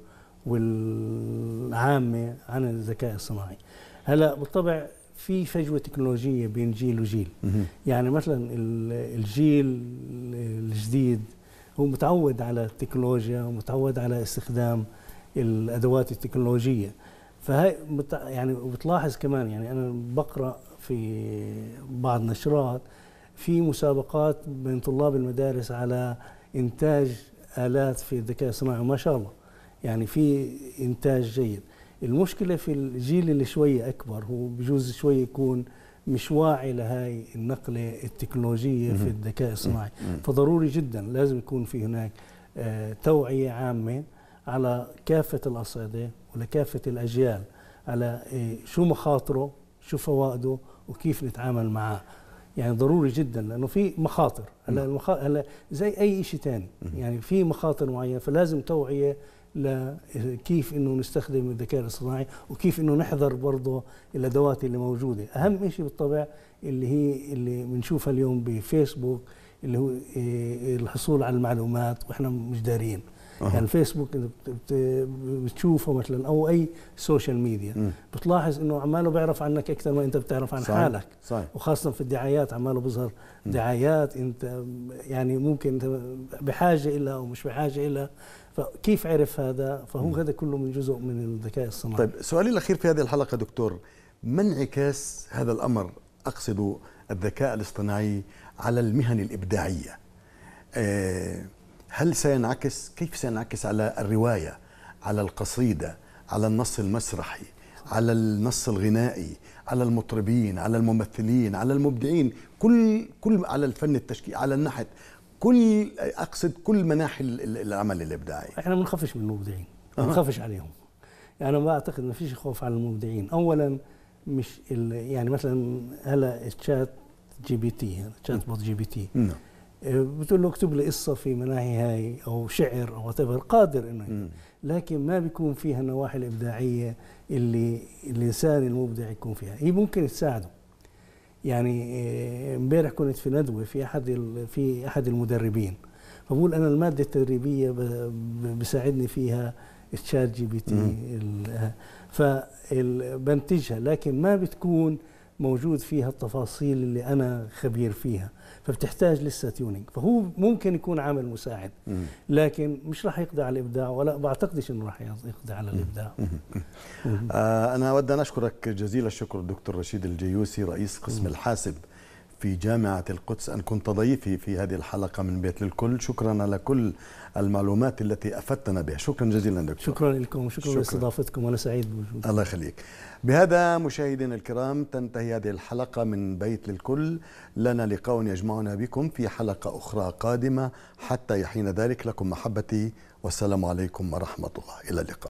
والعامة عن الذكاء الصناعي هلا بالطبع في فجوة تكنولوجية بين جيل وجيل يعني مثلا الجيل الجديد هو متعود على التكنولوجيا ومتعود على استخدام الأدوات التكنولوجية فهي يعني وبتلاحظ كمان يعني أنا بقرأ في بعض نشرات في مسابقات بين طلاب المدارس على إنتاج آلات في الذكاء الصناعي وما شاء الله يعني في انتاج جيد المشكله في الجيل اللي شويه اكبر هو بجوز شويه يكون مش واعي لهي النقله التكنولوجيه في الذكاء الصناعي فضروري جدا لازم يكون في هناك آه، توعيه عامه على كافه الاصعده ولكافه الاجيال على آه، شو مخاطره شو فوائده وكيف نتعامل معاه يعني ضروري جدا لانه في مخاطر هلا هلا زي اي شيء ثاني يعني في مخاطر معينه فلازم توعيه لكيف انه نستخدم الذكاء الاصطناعي وكيف انه نحضر برضه الادوات اللي موجوده اهم شيء بالطبع اللي هي اللي بنشوفها اليوم بفيسبوك اللي هو إيه، إيه، الحصول على المعلومات واحنا مش دارين أه. يعني فيسبوك بتشوفه مثلا او اي سوشيال ميديا م. بتلاحظ انه عماله بيعرف عنك اكثر ما انت بتعرف عن صحيح. حالك صحيح. وخاصه في الدعايات عماله بيظهر دعايات انت يعني ممكن انت بحاجه لها او مش بحاجه لها فكيف عرف هذا فهو هذا كله من جزء من الذكاء الصناعي طيب سؤالي الأخير في هذه الحلقة دكتور ما انعكاس هذا الأمر أقصد الذكاء الاصطناعي على المهن الإبداعية آه، هل سينعكس كيف سينعكس على الرواية على القصيدة على النص المسرحي على النص الغنائي على المطربين على الممثلين على المبدعين كل كل على الفن التشكيلي على النحت كل اقصد كل مناحي العمل الابداعي احنا ما بنخافش من المبدعين ما بنخافش عليهم يعني انا بعتقد ما فيش خوف على المبدعين اولا مش يعني مثلا هلا الشات جي بي تي يعني تشات بوت جي بي تي نعم. آه، بتقول له اكتب لي قصه في مناهي هاي او شعر او تبر قادر انه لكن ما بيكون فيها النواحي الابداعيه اللي الانسان المبدع يكون فيها هي ممكن تساعده يعني آه، امبارح كنت في ندوه في احد في احد المدربين فبقول انا الماده التدريبيه بساعدني فيها الشات جي بي تي فبنتجها لكن ما بتكون موجود فيها التفاصيل اللي انا خبير فيها فبتحتاج لسه تيونينج فهو ممكن يكون عامل مساعد لكن مش راح يقضي على الابداع ولا بعتقدش انه راح يقضي على الابداع آه، انا اود ان اشكرك جزيل الشكر الدكتور رشيد الجيوسي رئيس قسم الحاسب في جامعة القدس أن كنت ضيفي في هذه الحلقة من بيت للكل شكرا لكل المعلومات التي أفدتنا بها شكرا جزيلا دكتور شكرا لكم شكرا, شكرا. لاستضافتكم وأنا سعيد بوجودكم الله يخليك بهذا مشاهدينا الكرام تنتهي هذه الحلقة من بيت للكل لنا لقاء يجمعنا بكم في حلقة أخرى قادمة حتى يحين ذلك لكم محبتي والسلام عليكم ورحمة الله إلى اللقاء